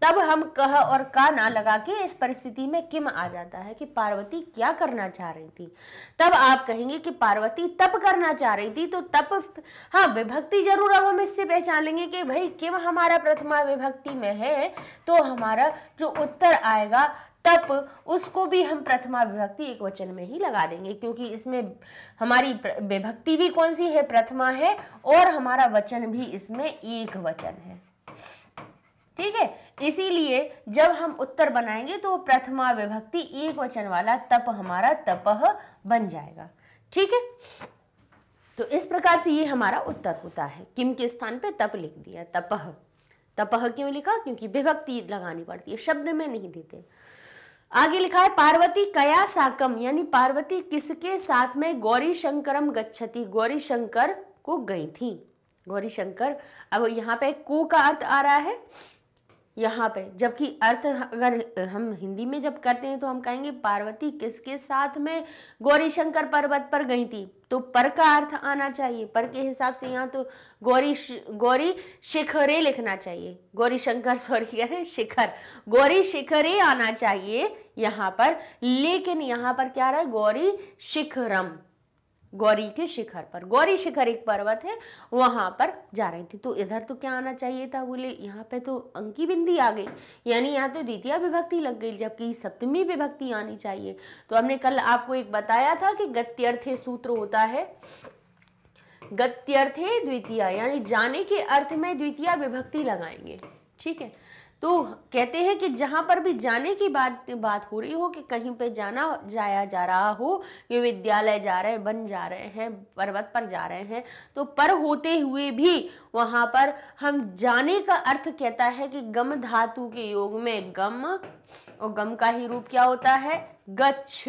तब हम कह और का ना लगा के इस परिस्थिति में किम आ जाता है कि पार्वती क्या करना चाह रही थी तब आप कहेंगे कि पार्वती तप करना चाह रही थी तो तप हाँ विभक्ति जरूर अब हम इससे पहचान लेंगे कि भाई किम हमारा प्रथमा विभक्ति में है तो हमारा जो उत्तर आएगा तप उसको भी हम प्रथमा विभक्ति एक वचन में ही लगा देंगे क्योंकि इसमें हमारी विभक्ति भी कौन सी है प्रथमा है और हमारा वचन भी इसमें एक वचन है ठीक है इसीलिए जब हम उत्तर बनाएंगे तो प्रथमा विभक्ति एक वचन वाला तप हमारा तपह बन जाएगा ठीक है तो इस प्रकार से ये हमारा उत्तर होता है किम के स्थान पे तप लिख दिया तपह तपह क्यों लिखा क्योंकि विभक्ति लगानी पड़ती है शब्द में नहीं देते आगे लिखा है पार्वती कया साकम यानी पार्वती किसके साथ में गौरी शंकरम गच्छती गौरी शंकर को गई थी गौरी शंकर अब यहाँ पे को का अर्थ आ रहा है यहाँ पे जबकि अर्थ अगर हम हिंदी में जब करते हैं तो हम कहेंगे पार्वती किसके साथ में गौरी शंकर पर्वत पर गई थी तो पर का अर्थ आना चाहिए पर के हिसाब से यहाँ तो गौरी गौरी शिखरे लिखना चाहिए गौरी शंकर सॉरी कह रहे शिखर गौरी शिखरे आना चाहिए यहाँ पर लेकिन यहाँ पर क्या रहा है गौरी शिखरम गौरी के शिखर पर गौरी शिखर एक पर्वत है वहाँ पर जा रही थी तो इधर तो क्या आना चाहिए था बोले यहाँ पे तो अंकी बिंदी आ गई यानी यहाँ तो द्वितीय विभक्ति लग गई जबकि सप्तमी विभक्ति आनी चाहिए तो हमने कल आपको एक बताया था कि गत्यर्थे सूत्र होता है गत्यर्थे द्वितीय यानी जाने के अर्थ में द्वितीय विभक्ति लगाएंगे ठीक है तो कहते हैं कि जहाँ पर भी जाने की बात बात हो रही हो कि कहीं पे जाना जाया जा रहा हो ये विद्यालय जा रहे बन जा रहे हैं पर्वत पर जा रहे हैं तो पर होते हुए भी वहाँ पर हम जाने का अर्थ कहता है कि गम धातु के योग में गम और गम का ही रूप क्या होता है गच्छ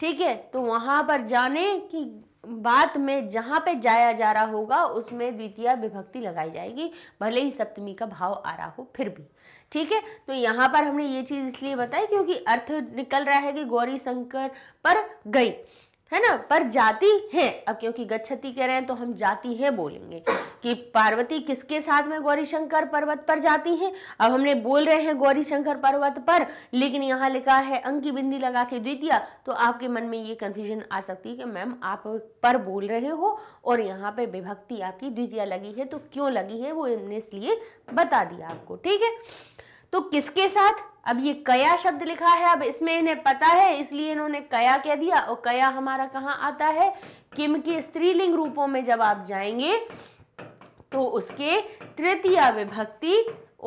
ठीक है तो वहाँ पर जाने की बात में जहाँ पे जाया जा रहा होगा उसमें द्वितीय विभक्ति लगाई जाएगी भले ही सप्तमी का भाव आ रहा हो फिर भी ठीक है तो यहाँ पर हमने ये चीज़ इसलिए बताई क्योंकि अर्थ निकल रहा है कि गौरी शंकर पर गई है ना पर जाति है अब क्योंकि गच्छती कह रहे हैं तो हम जाति है बोलेंगे कि पार्वती किसके साथ में गौरी शंकर पर्वत पर जाती है अब हमने बोल रहे हैं गौरी शंकर पर्वत पर लेकिन यहाँ लिखा है अंकी बिंदी लगा के द्वितीय तो आपके मन में ये कन्फ्यूजन आ सकती है कि मैम आप पर बोल रहे हो और यहाँ पे विभक्ति आपकी द्वितीय लगी है तो क्यों लगी है वो हमने इसलिए बता दिया आपको ठीक है तो किसके साथ अब ये कया शब्द लिखा है अब इसमें इन्हें पता है इसलिए इन्होंने कया कह दिया और कया हमारा कहाँ आता है किम के स्त्रीलिंग रूपों में जब आप जाएंगे तो उसके तृतीय विभक्ति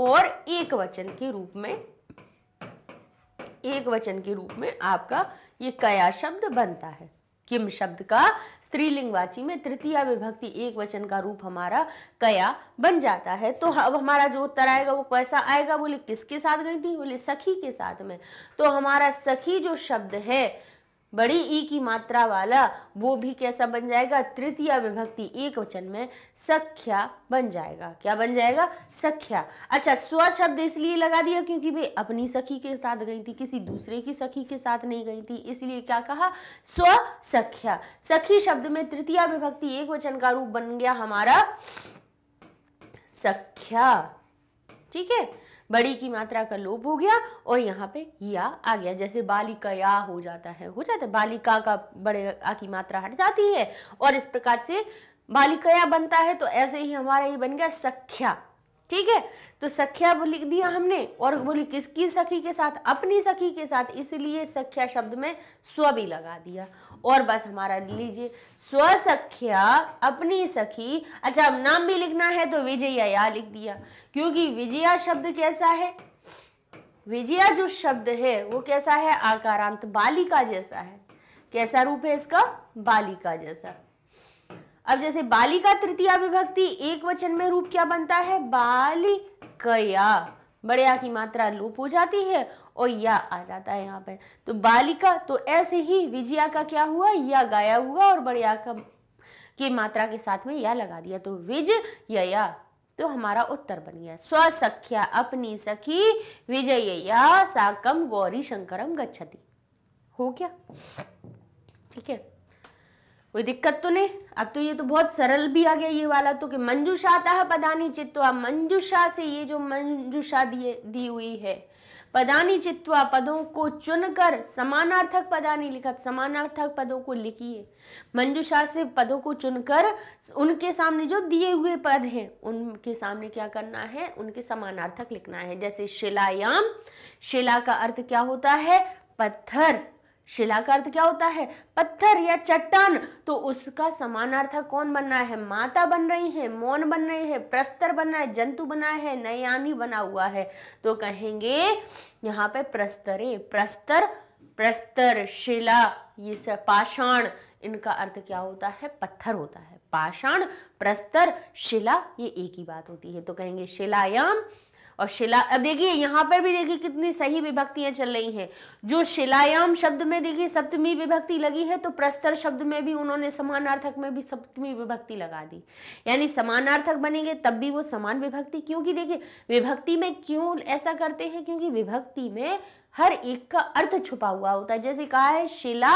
और एक वचन के रूप में एक वचन के रूप में आपका ये कया शब्द बनता है किम शब्द का स्त्रीलिंगवाची में तृतीय विभक्ति एक वचन का रूप हमारा कया बन जाता है तो अब हमारा जो उत्तर आएगा वो कैसा आएगा बोले किसके साथ गई थी बोले सखी के साथ में तो हमारा सखी जो शब्द है बड़ी ई की मात्रा वाला वो भी कैसा बन जाएगा तृतीय विभक्ति एक वचन में सख्या बन जाएगा क्या बन जाएगा सख्या अच्छा स्व शब्द इसलिए लगा दिया क्योंकि वे अपनी सखी के साथ गई थी किसी दूसरे की सखी के साथ नहीं गई थी इसलिए क्या कहा स्व सख्या सखी शब्द में तृतीय विभक्ति एक वचन का रूप बन गया हमारा सख्या ठीक है बड़ी की मात्रा का लोप हो गया और यहाँ पे या आ गया जैसे बालिका या हो जाता है हो जाता है बालिका का बड़े आ की मात्रा हट जाती है और इस प्रकार से बालिका या बनता है तो ऐसे ही हमारा ये बन गया सख्या ठीक है तो सख्या लिख दिया हमने और बोली किसकी सखी के साथ अपनी सखी के साथ इसलिए सख्या शब्द में स्व भी लगा दिया और बस हमारा लीजिए स्व सख्या अपनी सखी अच्छा अब नाम भी लिखना है तो विजया या लिख दिया क्योंकि विजया शब्द कैसा है विजया जो शब्द है वो कैसा है आकारांत बालिका जैसा है कैसा रूप है इसका बालिका जैसा अब जैसे बालिका तृतीया विभक्ति एक वचन में रूप क्या बनता है बालिकया बड़े आ की मात्रा लूप हो जाती है और या आ जाता है यहाँ पे तो बालिका तो ऐसे ही विजया का क्या हुआ या गाया हुआ और बड़े आ का की मात्रा के साथ में या लगा दिया तो विज या तो हमारा उत्तर बन गया स्वसख्या अपनी सखी या साकम गौरी शंकरम गच्छति हो क्या ठीक है कोई दिक्कत तो नहीं अब तो ये तो बहुत सरल भी आ गया ये वाला तो कि मंजूषा तह पदानी चित्वा मंजूषा से ये जो मंजूषा दिए दी हुई है पदानी चित्वा पदों को चुनकर समानार्थक पदानी लिखा समानार्थक पदों को लिखिए मंजूषा से पदों को चुनकर उनके सामने जो दिए हुए पद हैं उनके सामने क्या करना है उनके समानार्थक लिखना है जैसे शिलायाम शिला का अर्थ क्या होता है पत्थर शिला का अर्थ क्या होता है पत्थर या चट्टान तो उसका समानार्थक कौन बन रहा है माता बन रही है मौन बन रही है प्रस्तर रहा है जंतु बना है नयानी बना हुआ है तो कहेंगे यहाँ पे प्रस्तरे प्रस्तर प्रस्तर शिला ये सब पाषाण इनका अर्थ क्या होता है पत्थर होता है पाषाण प्रस्तर शिला ये एक ही बात होती है तो कहेंगे शिलायाम और शिला अब देखिए यहाँ पर भी देखिए कितनी सही विभक्तियां चल रही हैं जो शिलायाम शब्द में देखिए सप्तमी विभक्ति लगी है तो प्रस्तर शब्द में भी उन्होंने समानार्थक में भी सप्तमी विभक्ति लगा दी यानी समानार्थक बनेंगे तब भी वो समान विभक्ति क्योंकि देखिए विभक्ति में क्यों ऐसा करते हैं क्योंकि विभक्ति में हर एक का अर्थ छुपा हुआ होता है जैसे कहा है शिला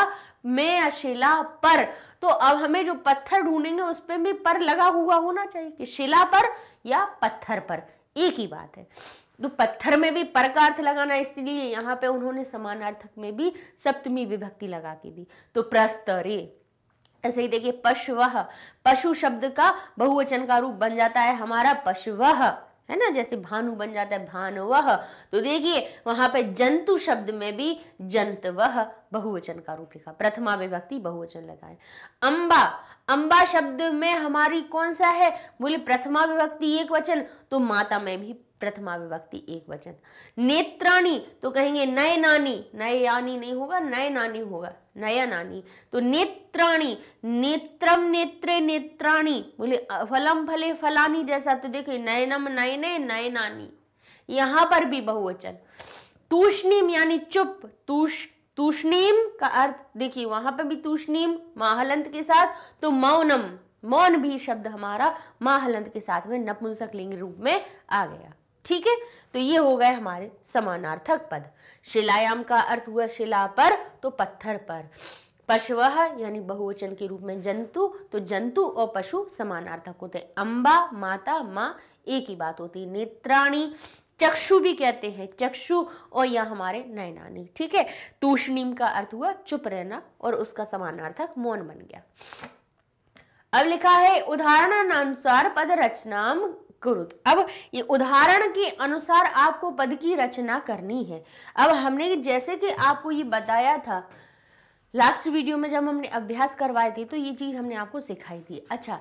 में या शिला पर तो अब हमें जो पत्थर ढूंढेंगे उस पर भी पर लगा हुआ होना चाहिए कि शिला पर या पत्थर पर एक ही बात है तो पत्थर में भी पर का अर्थ लगाना इसलिए यहाँ पे उन्होंने समानार्थक में भी सप्तमी विभक्ति लगा के दी तो प्रस्तरे ऐसे ही देखिए पशु पशु शब्द का बहुवचन का रूप बन जाता है हमारा पशु है ना जैसे भानु बन जाता है वह तो देखिए वहां पे जंतु शब्द में भी जंत वह बहुवचन का रूप लिखा प्रथमा विभक्ति बहुवचन लगाए अंबा अंबा शब्द में हमारी कौन सा है बोले प्रथमा विभक्ति एक वचन तो माता में भी प्रथमा विभक्ति एक वचन नेत्राणी तो कहेंगे नए नानी नए यानी नहीं होगा नए नानी होगा नया नानी तो नेत्राणी नेत्रम नेत्रे नेत्राणी बोले फलम फले फलानी जैसा तो देखे नयनम नयने नए नानी यहां पर भी बहुवचन तूषणीम यानी चुप तूष तूषणीम का अर्थ देखिए वहां पर भी तूषणीम माहलंत के साथ तो मौनम मौन भी शब्द हमारा माहलंत के साथ में नपुंसक लिंग रूप में आ गया ठीक है तो ये हो गए हमारे समानार्थक पद शिलायाम का अर्थ हुआ शिला पर तो पत्थर पर पशु यानी बहुवचन के रूप में जंतु तो जंतु और पशु समानार्थक होते हैं अम्बा माता माँ एक ही बात होती है नेत्राणी चक्षु भी कहते हैं चक्षु और यह हमारे नयनानी ठीक है तूषणीम का अर्थ हुआ चुप रहना और उसका समानार्थक मौन बन गया अब लिखा है उदाहरणानुसार पद रचना कुरुत अब ये उदाहरण के अनुसार आपको पद की रचना करनी है अब हमने जैसे कि आपको ये बताया था लास्ट वीडियो में जब हमने अभ्यास करवाए थे तो ये चीज़ हमने आपको सिखाई थी अच्छा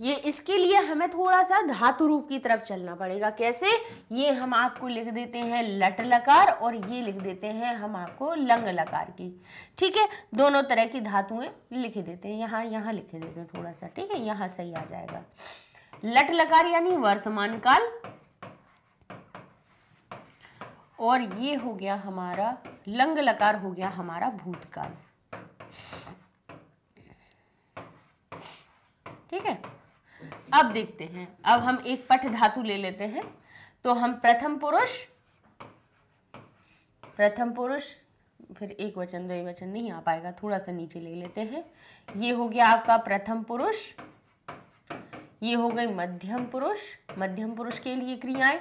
ये इसके लिए हमें थोड़ा सा धातु रूप की तरफ चलना पड़ेगा कैसे ये हम आपको लिख देते हैं लट लकार और ये लिख देते हैं हम आपको लंग लकार की ठीक है दोनों तरह की धातुएं लिख देते हैं यहाँ यहाँ लिख देते हैं थोड़ा सा ठीक है यहाँ सही आ जाएगा लट लकार यानी वर्तमान काल और ये हो गया हमारा लंग लकार हो गया हमारा भूतकाल ठीक है अब देखते हैं अब हम एक पठ धातु ले लेते हैं तो हम प्रथम पुरुष प्रथम पुरुष फिर एक वचन दो वचन नहीं आ पाएगा थोड़ा सा नीचे ले लेते हैं ये हो गया आपका प्रथम पुरुष ये हो गई मध्यम पुरुष मध्यम पुरुष के लिए क्रियाएं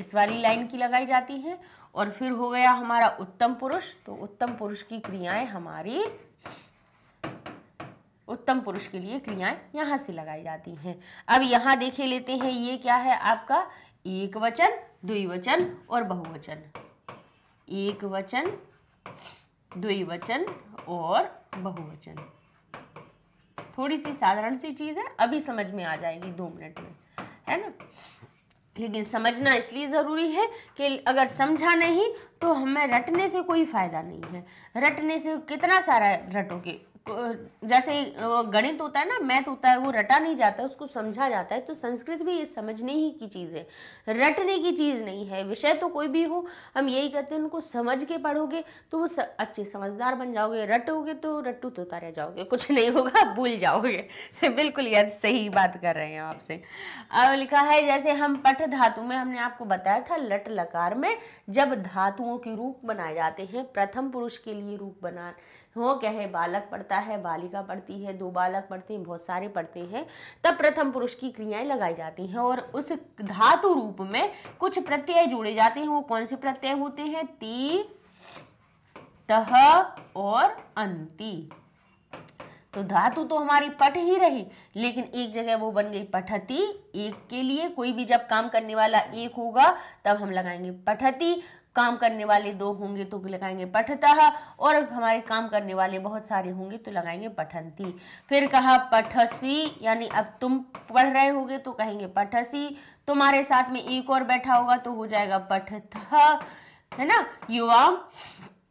इस वाली लाइन की लगाई जाती है और फिर हो गया हमारा उत्तम पुरुष तो उत्तम पुरुष की क्रियाएं हमारी उत्तम पुरुष के लिए क्रियाएं यहां से लगाई जाती हैं अब यहां देखे लेते हैं ये क्या है आपका एक वचन द्विवचन और बहुवचन एक वचन द्विवचन और बहुवचन थोड़ी सी साधारण सी चीज़ है अभी समझ में आ जाएगी दो मिनट में है ना लेकिन समझना इसलिए ज़रूरी है कि अगर समझा नहीं तो हमें रटने से कोई फ़ायदा नहीं है रटने से कितना सारा रटोगे जैसे गणित होता है ना मैथ होता है वो रटा नहीं जाता उसको समझा जाता है तो संस्कृत भी ये समझने ही की चीज़ है रटने की चीज़ नहीं है विषय तो कोई भी हो हम यही कहते हैं उनको समझ के पढ़ोगे तो वो स, अच्छे समझदार बन जाओगे रटोगे तो रट्टू तो रह जाओगे कुछ नहीं होगा भूल जाओगे बिल्कुल यार सही बात कर रहे हैं आपसे और लिखा है जैसे हम पठ धातु में हमने आपको बताया था लट लकार में जब धातुओं के रूप बनाए जाते हैं प्रथम पुरुष के लिए रूप बना हो है बालक पढ़ता है बालिका पढ़ती है दो बालक पढ़ते हैं बहुत सारे पढ़ते हैं तब प्रथम पुरुष की क्रियाएं लगाई जाती हैं और उस धातु रूप में कुछ प्रत्यय जोड़े जाते हैं वो कौन से प्रत्यय होते हैं ती तह और अंति तो धातु तो हमारी पट ही रही लेकिन एक जगह वो बन गई पठती एक के लिए कोई भी जब काम करने वाला एक होगा तब हम लगाएंगे पठती काम करने वाले दो होंगे तो लगाएंगे पठतः और हमारे काम करने वाले बहुत सारे होंगे तो लगाएंगे पठंती फिर कहा पठसी यानी अब तुम पढ़ रहे होगे तो कहेंगे पठसी तुम्हारे साथ में एक और बैठा होगा तो हो जाएगा पठत है ना युवा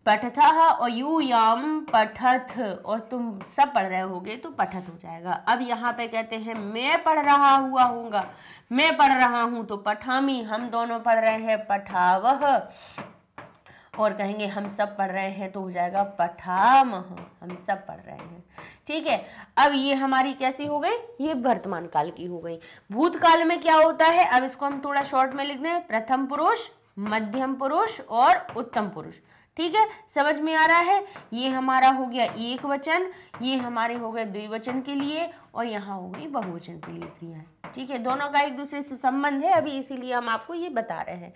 पठथा और यू याम पठथ और तुम सब पढ़ रहे होगे तो पठथ हो जाएगा अब यहाँ पे कहते हैं मैं पढ़ रहा हुआ होगा मैं पढ़ रहा हूँ तो पठामी हम दोनों पढ़ रहे हैं पठावह और कहेंगे हम सब पढ़ रहे हैं तो हो जाएगा पठाम हम सब पढ़ रहे हैं ठीक है अब ये हमारी कैसी हो गई ये वर्तमान काल की हो गई भूतकाल में क्या होता है अब इसको हम थोड़ा शॉर्ट में लिख दें प्रथम पुरुष मध्यम पुरुष और उत्तम पुरुष ठीक है समझ में आ रहा है ये हमारा हो गया एक वचन ये हमारे हो गए द्विवचन के लिए और यहाँ हो गई बहुवचन के लिए क्रिया ठीक है दोनों का एक दूसरे से संबंध है अभी इसीलिए हम आपको ये बता रहे हैं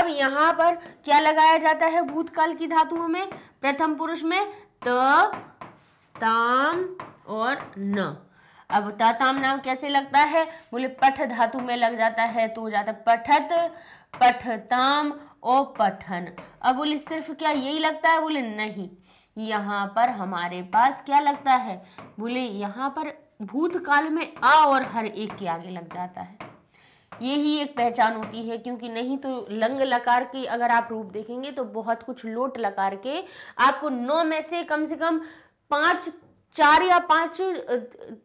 अब यहाँ पर क्या लगाया जाता है भूतकाल की धातुओं में प्रथम पुरुष में त ताम और न अब ताम नाम कैसे लगता है बोले पठ धातु में लग जाता है तो हो जाता है पठत पठताम पठन अब बोले सिर्फ क्या यही लगता है बोले नहीं यहाँ पर हमारे पास क्या लगता है बोले यहाँ पर भूतकाल में आ और हर एक के आगे लग जाता है यही एक पहचान होती है क्योंकि नहीं तो लंग लकार के अगर आप रूप देखेंगे तो बहुत कुछ लोट लकार के आपको नौ में से कम से कम पांच चार या पांच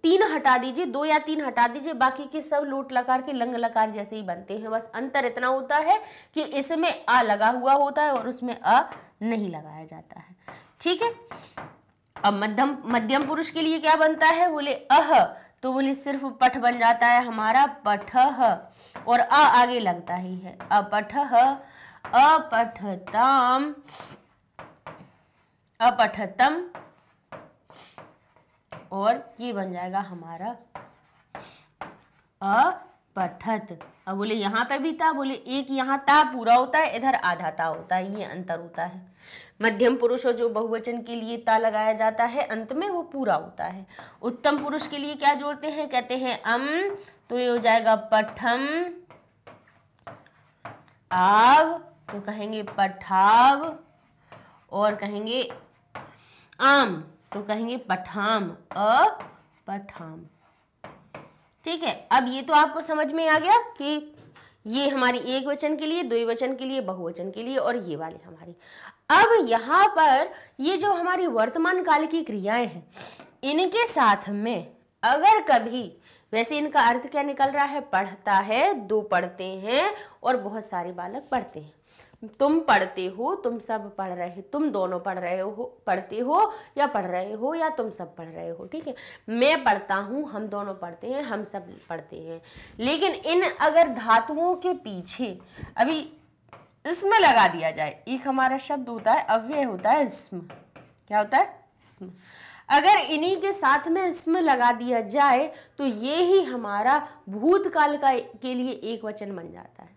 तीन हटा दीजिए दो या तीन हटा दीजिए बाकी के सब लूट लकार के लंग लकार जैसे ही बनते हैं बस अंतर इतना होता है कि इसमें आ लगा हुआ होता है और उसमें अ नहीं लगाया जाता है ठीक है अब मध्यम मध्यम पुरुष के लिए क्या बनता है बोले अह तो बोले सिर्फ पठ बन जाता है हमारा पठ और अ आगे लगता ही है अपठ अपठताम अपठतम और ये बन जाएगा हमारा पठत अब बोले यहाँ पे भी था बोले एक यहाँ ता पूरा होता है इधर आधा ता होता है ये अंतर होता है मध्यम पुरुष और जो बहुवचन के लिए ता लगाया जाता है अंत में वो पूरा होता है उत्तम पुरुष के लिए क्या जोड़ते हैं कहते हैं अम तो ये हो जाएगा पठम आव तो कहेंगे पठाव और कहेंगे आम तो कहेंगे पठाम अ पठाम ठीक है अब ये तो आपको समझ में आ गया कि ये हमारी एक वचन के लिए द्विवचन के लिए बहुवचन के लिए और ये वाले हमारी अब यहाँ पर ये जो हमारी वर्तमान काल की क्रियाएं हैं इनके साथ में अगर कभी वैसे इनका अर्थ क्या निकल रहा है पढ़ता है दो पढ़ते हैं और बहुत सारे बालक पढ़ते हैं तुम पढ़ते हो तुम सब पढ़ रहे तुम दोनों पढ़ रहे हो पढ़ते हो या पढ़ रहे हो या तुम सब पढ़ रहे हो ठीक है मैं पढ़ता हूँ हम दोनों पढ़ते हैं हम सब पढ़ते हैं लेकिन इन अगर धातुओं के पीछे अभी इसमें लगा दिया जाए एक हमारा शब्द होता है अव्यय होता है इसम क्या होता है इसम अगर इन्हीं के साथ में इसमें लगा दिया जाए तो ये ही हमारा भूतकाल का के लिए एक वचन बन जाता है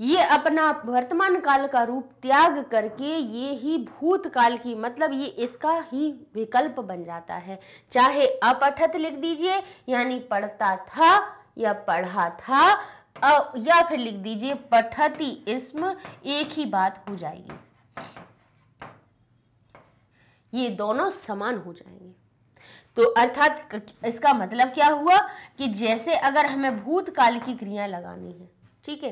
ये अपना वर्तमान काल का रूप त्याग करके ये ही भूतकाल की मतलब ये इसका ही विकल्प बन जाता है चाहे अपठत लिख दीजिए यानी पढ़ता था या पढ़ा था या फिर लिख दीजिए पठती इसम एक ही बात हो जाएगी ये दोनों समान हो जाएंगे तो अर्थात इसका मतलब क्या हुआ कि जैसे अगर हमें भूतकाल की क्रिया लगानी है ठीक है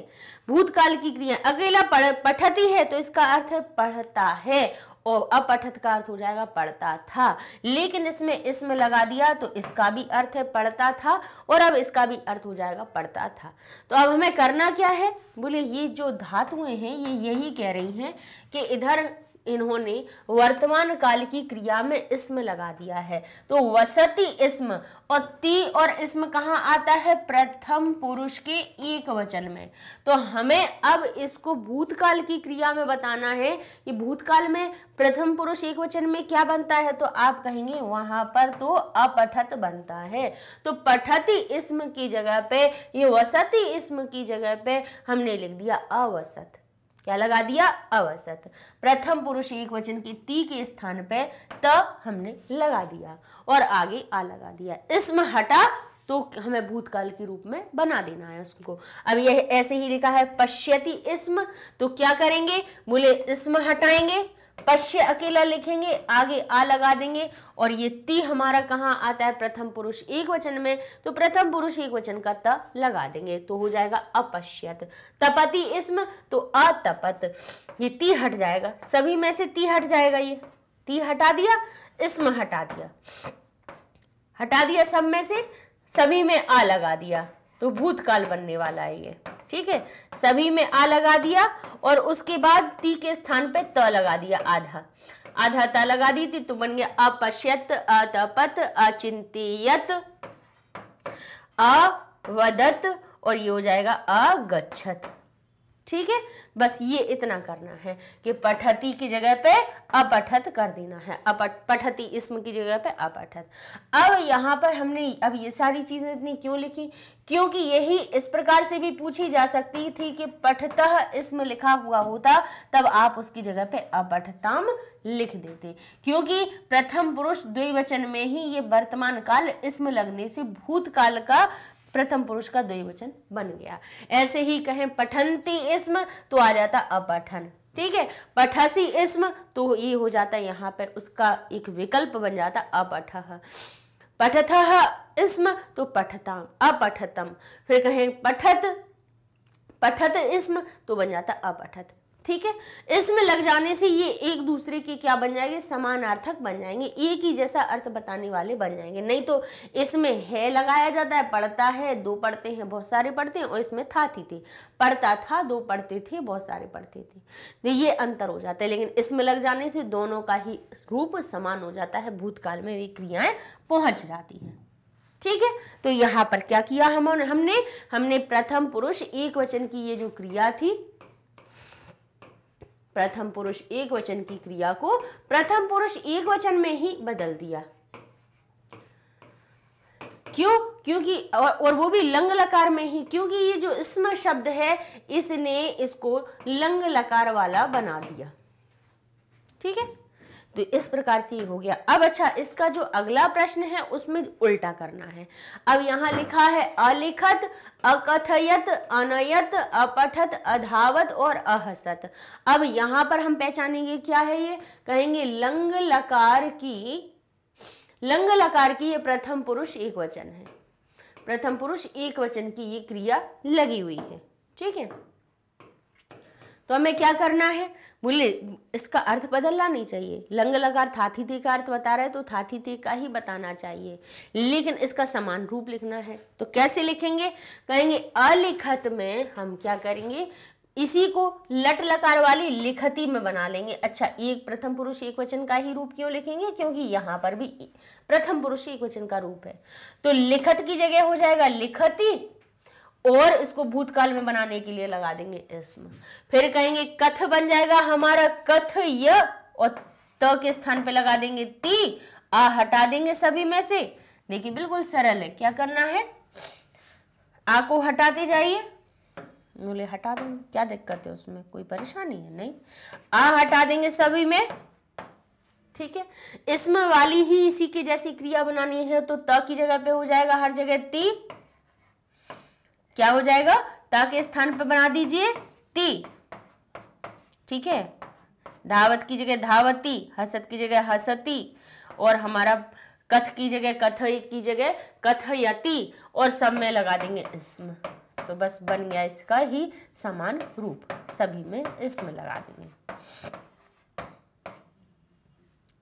भूतकाल की क्रिया अकेला पढ़ पठती है तो इसका अर्थ है पढ़ता है और अपठत का अर्थ तो हो जाएगा पढ़ता था लेकिन इसमें इसमें लगा दिया तो इसका भी अर्थ है पढ़ता था और अब इसका भी अर्थ हो जाएगा पढ़ता था तो अब हमें करना क्या है बोले ये जो धातुएं हैं ये यही कह रही हैं कि इधर इन्होंने वर्तमान काल की क्रिया में इसम लगा दिया है तो वसति इसम और ती और इसम कहाँ आता है प्रथम पुरुष के एक वचन में तो हमें अब इसको भूतकाल की क्रिया में बताना है कि भूतकाल में प्रथम पुरुष एक वचन में क्या बनता है तो आप कहेंगे वहां पर तो अपठत बनता है तो पठती इसम की जगह पे ये वसति इसम की जगह पे हमने लिख दिया अवसत क्या लगा दिया अवसत प्रथम पुरुष एक वचन के ती के स्थान पे त हमने लगा दिया और आगे आ लगा दिया इसम हटा तो हमें भूतकाल के रूप में बना देना है उसको अब यह ऐसे ही लिखा है पश्यति इसम तो क्या करेंगे बोले इसम हटाएंगे पश्य अकेला लिखेंगे आगे आ लगा देंगे और ये ती हमारा कहाँ आता है प्रथम पुरुष एक वचन में तो प्रथम पुरुष एक वचन का त लगा देंगे तो हो जाएगा अपश्यत तपति इसम तो अतपत ये ती हट जाएगा सभी में से ती हट जाएगा ये ती हटा दिया इसम हटा दिया हटा दिया सब में से सभी में आ लगा दिया तो भूतकाल बनने वाला है ये ठीक है सभी में आ लगा दिया और उसके बाद ती के स्थान पे त लगा दिया आधा आधा त लगा दी थी तो बन गया अपश्यत अतपत अचिंतियत अवदत और ये हो जाएगा अगच्छत ठीक है बस ये इतना करना है कि पठती की जगह पे अपठत कर देना है पठती इसम की जगह पे अपठत अब यहाँ पर हमने अब ये सारी चीज़ें इतनी क्यों लिखी क्योंकि यही इस प्रकार से भी पूछी जा सकती थी कि पठतः इसम लिखा हुआ होता तब आप उसकी जगह पे अपठताम लिख देते क्योंकि प्रथम पुरुष द्विवचन में ही ये वर्तमान काल इसम लगने से भूतकाल का प्रथम पुरुष का द्विवचन बन गया ऐसे ही कहें पठंती इसम तो आ जाता अपठन ठीक है पठसी इसम तो ये हो जाता यहाँ पे उसका एक विकल्प बन जाता अपठ पठत इसम तो पठताम अपठतम फिर कहें पठत पठत इसम तो बन जाता अपठत ठीक है इसमें लग जाने से ये एक दूसरे के क्या बन जाएंगे समानार्थक बन जाएंगे एक ही जैसा अर्थ बताने वाले बन जाएंगे नहीं तो इसमें है लगाया जाता है पढ़ता है दो पढ़ते हैं बहुत सारे पढ़ते हैं और इसमें था थी थे पढ़ता था दो पढ़ते थे बहुत सारे पढ़ते थे तो ये अंतर हो जाता है लेकिन इसमें लग जाने से दोनों का ही रूप समान हो जाता है भूतकाल में वे क्रियाएं पहुंच जाती हैं ठीक है तो यहाँ पर क्या किया हम हमने हमने प्रथम पुरुष एक वचन की ये जो क्रिया थी प्रथम पुरुष एक वचन की क्रिया को प्रथम पुरुष एक वचन में ही बदल दिया क्यों क्योंकि और, और वो भी लंग लकार में ही क्योंकि ये जो स्म शब्द है इसने इसको लंग लकार वाला बना दिया ठीक है तो इस प्रकार से ये हो गया अब अच्छा इसका जो अगला प्रश्न है उसमें उल्टा करना है अब यहाँ लिखा है अलिखत अकथयत अनयत अपठत अधावत और अहसत अब यहाँ पर हम पहचानेंगे क्या है ये कहेंगे लंग लकार की लंग लकार की ये प्रथम पुरुष एक वचन है प्रथम पुरुष एक वचन की ये क्रिया लगी हुई है ठीक है तो हमें क्या करना है बोले इसका अर्थ बदलना नहीं चाहिए लंग लकार था का अर्थ बता रहे तो था का ही बताना चाहिए लेकिन इसका समान रूप लिखना है तो कैसे लिखेंगे कहेंगे अलिखत में हम क्या करेंगे इसी को लट लकार वाली लिखती में बना लेंगे अच्छा एक प्रथम पुरुष एक वचन का ही रूप क्यों लिखेंगे क्योंकि यहाँ पर भी प्रथम पुरुष एक वचन का रूप है तो लिखत की जगह हो जाएगा लिखती और इसको भूतकाल में बनाने के लिए लगा देंगे इसम फिर कहेंगे कथ बन जाएगा हमारा कथ य और त के स्थान पे लगा देंगे ती आ हटा देंगे सभी में से देखिए बिल्कुल सरल है क्या करना है आ को हटाते जाइए बोले हटा देंगे क्या दिक्कत है उसमें कोई परेशानी है नहीं आ हटा देंगे सभी में ठीक है इसमें वाली ही इसी की जैसी क्रिया बनानी है तो त की जगह पे हो जाएगा हर जगह ती क्या हो जाएगा ता के स्थान पर बना दीजिए ती ठीक है धावत की जगह धावती हसत की जगह हसती और हमारा कथ की जगह कथ की जगह कथयति और सब में लगा देंगे इसम तो बस बन गया इसका ही समान रूप सभी में इसम लगा देंगे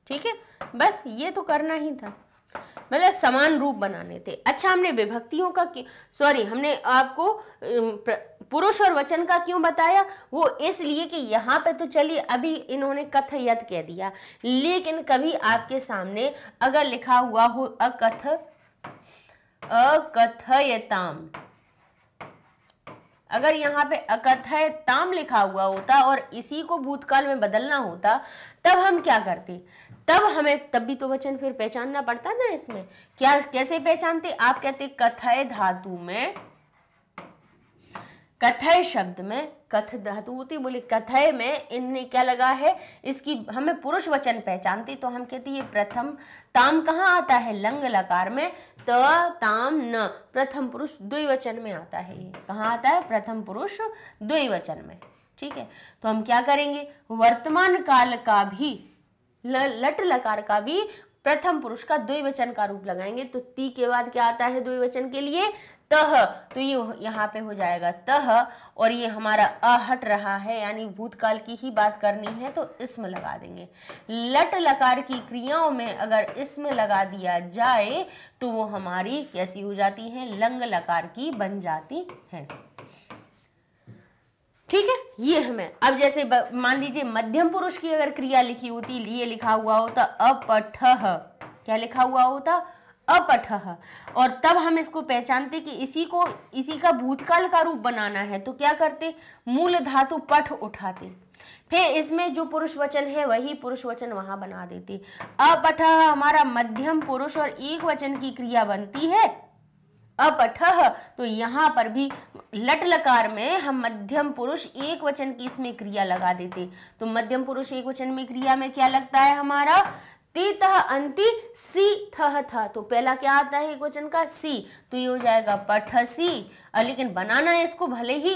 ठीक है बस ये तो करना ही था मतलब समान रूप बनाने थे अच्छा हमने विभक्तियों का सॉरी हमने आपको पुरुष और वचन का क्यों बताया वो इसलिए कि यहाँ पे तो चलिए अभी इन्होंने कथयत कह दिया लेकिन कभी आपके सामने अगर लिखा हुआ हो अकथ अकथयताम अगर यहाँ पे अकथय ताम लिखा हुआ होता और इसी को भूतकाल में बदलना होता तब हम क्या करते तब हमें तब भी तो वचन फिर पहचानना पड़ता ना इसमें क्या कैसे पहचानते आप कहते कथय धातु में कथय शब्द में कथ धातु होती बोले कथय में इनने क्या लगा है इसकी हमें पुरुष वचन पहचानती तो हम कहते ये प्रथम ताम कहाँ आता है लंग लकार में त ताम न प्रथम पुरुष द्विवचन में आता है ये कहाँ आता है प्रथम पुरुष द्विवचन में ठीक है तो हम क्या करेंगे वर्तमान काल का भी लट लकार का भी प्रथम पुरुष का द्विवचन का रूप लगाएंगे तो ती के बाद क्या आता है द्विवचन के लिए तह तो ये यहाँ पे हो जाएगा तह और ये हमारा अहट रहा है यानी भूतकाल की ही बात करनी है तो इसमें लगा देंगे लट लकार की क्रियाओं में अगर इसमें लगा दिया जाए तो वो हमारी कैसी हो जाती है लंग लकार की बन जाती है ठीक है ये हमें अब जैसे मान लीजिए मध्यम पुरुष की अगर क्रिया लिखी होती लिए लिखा हुआ होता अपठ क्या लिखा हुआ होता अपठ और तब हम इसको पहचानते कि इसी को इसी का भूतकाल का रूप बनाना है तो क्या करते मूल धातु पठ उठाते फिर इसमें जो पुरुष वचन है वही पुरुष वचन वहां बना देते अपठ हमारा मध्यम पुरुष और एक वचन की क्रिया बनती है अपठह तो यहाँ पर भी लट लकार में हम मध्यम पुरुष एक वचन की इसमें क्रिया लगा देते तो मध्यम पुरुष एक वचन में क्रिया में क्या लगता है हमारा ती तह अंति सी थह था तो पहला क्या आता है एक वचन का सी तो ये हो जाएगा पठसी लेकिन बनाना है इसको भले ही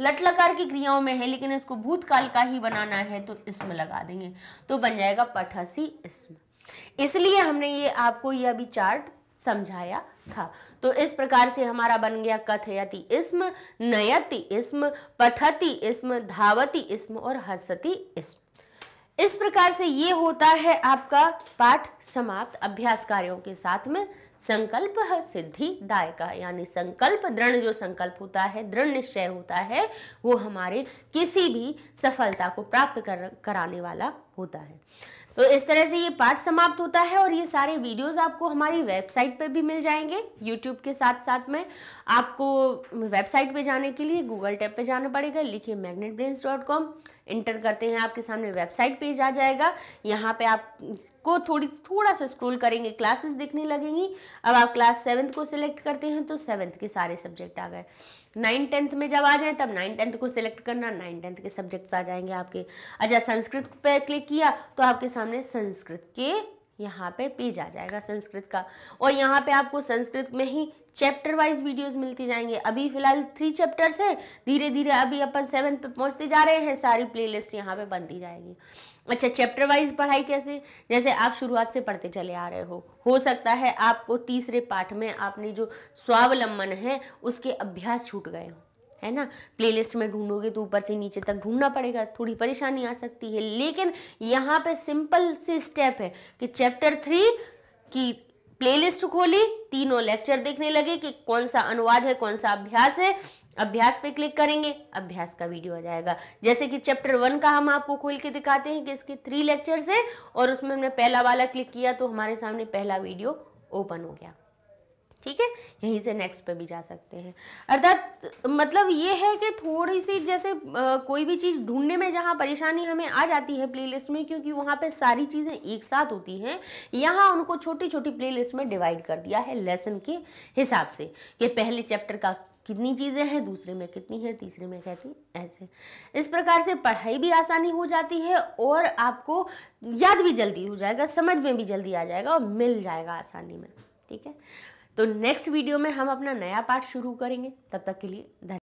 लट लकार की क्रियाओं में है लेकिन इसको भूतकाल का ही बनाना है तो इसमें लगा देंगे तो बन जाएगा पठसी इसमें इसलिए हमने ये आपको यह भी चार्ट समझाया था तो इस प्रकार से हमारा बन गया कथयति इसम नयति इसम पठति इसम धावति इसम और हसति इसम इस प्रकार से ये होता है आपका पाठ समाप्त अभ्यास कार्यों के साथ में संकल्प सिद्धि दायका यानी संकल्प दृढ़ जो संकल्प होता है दृढ़ निश्चय होता है वो हमारे किसी भी सफलता को प्राप्त कर कराने वाला होता है तो इस तरह से ये पार्ट समाप्त होता है और ये सारे वीडियोस आपको हमारी वेबसाइट पे भी मिल जाएंगे यूट्यूब के साथ साथ में आपको वेबसाइट पे जाने के लिए गूगल टैब पे जाना पड़ेगा लिखिए मैग्नेट इंटर करते हैं आपके सामने वेबसाइट पेज आ जाएगा यहाँ पे आप को थोड़ी थोड़ा सा स्क्रोल करेंगे क्लासेस दिखने लगेंगी अब आप क्लास सेवन्थ को सिलेक्ट करते हैं तो सेवन्थ के सारे सब्जेक्ट आ गए नाइन टेंथ में जब आ जाए तब नाइन टेंथ को सिलेक्ट करना नाइन टेंथ के सब्जेक्ट्स आ जाएंगे आपके अच्छा संस्कृत पर क्लिक किया तो आपके सामने संस्कृत के यहाँ पे पेज आ जाएगा संस्कृत का और यहाँ पे आपको संस्कृत में ही चैप्टर वाइज वीडियोस मिलती जाएंगे अभी फिलहाल थ्री चैप्टर्स हैं धीरे धीरे अभी अपन सेवन पे पहुँचते जा रहे हैं सारी प्लेलिस्ट यहाँ पे बनती जाएगी अच्छा चैप्टर वाइज पढ़ाई कैसे जैसे आप शुरुआत से पढ़ते चले आ रहे हो हो सकता है आपको तीसरे पाठ में आपने जो स्वावलंबन है उसके अभ्यास छूट गए हो है ना प्लेलिस्ट में ढूंढोगे तो ऊपर से नीचे तक ढूंढना पड़ेगा थोड़ी परेशानी आ सकती है लेकिन यहाँ पे सिंपल से स्टेप है कि चैप्टर थ्री की प्लेलिस्ट खोली तीनों लेक्चर देखने लगे कि कौन सा अनुवाद है कौन सा अभ्यास है अभ्यास पे क्लिक करेंगे अभ्यास का वीडियो आ जाएगा जैसे कि चैप्टर वन का हम आपको खोल के दिखाते हैं कि इसके थ्री लेक्चर्स हैं और उसमें हमने पहला वाला क्लिक किया तो हमारे सामने पहला वीडियो ओपन हो गया ठीक है यहीं से नेक्स्ट पे भी जा सकते हैं अर्थात मतलब ये है कि थोड़ी सी जैसे आ, कोई भी चीज़ ढूंढने में जहाँ परेशानी हमें आ जाती है प्लेलिस्ट में क्योंकि वहाँ पे सारी चीज़ें एक साथ होती हैं यहाँ उनको छोटी छोटी प्लेलिस्ट में डिवाइड कर दिया है लेसन के हिसाब से कि पहले चैप्टर का कितनी चीज़ें हैं दूसरे में कितनी है तीसरे में कहती ऐसे इस प्रकार से पढ़ाई भी आसानी हो जाती है और आपको याद भी जल्दी हो जाएगा समझ में भी जल्दी आ जाएगा और मिल जाएगा आसानी में ठीक है तो नेक्स्ट वीडियो में हम अपना नया पार्ट शुरू करेंगे तब तक के लिए धन्यवाद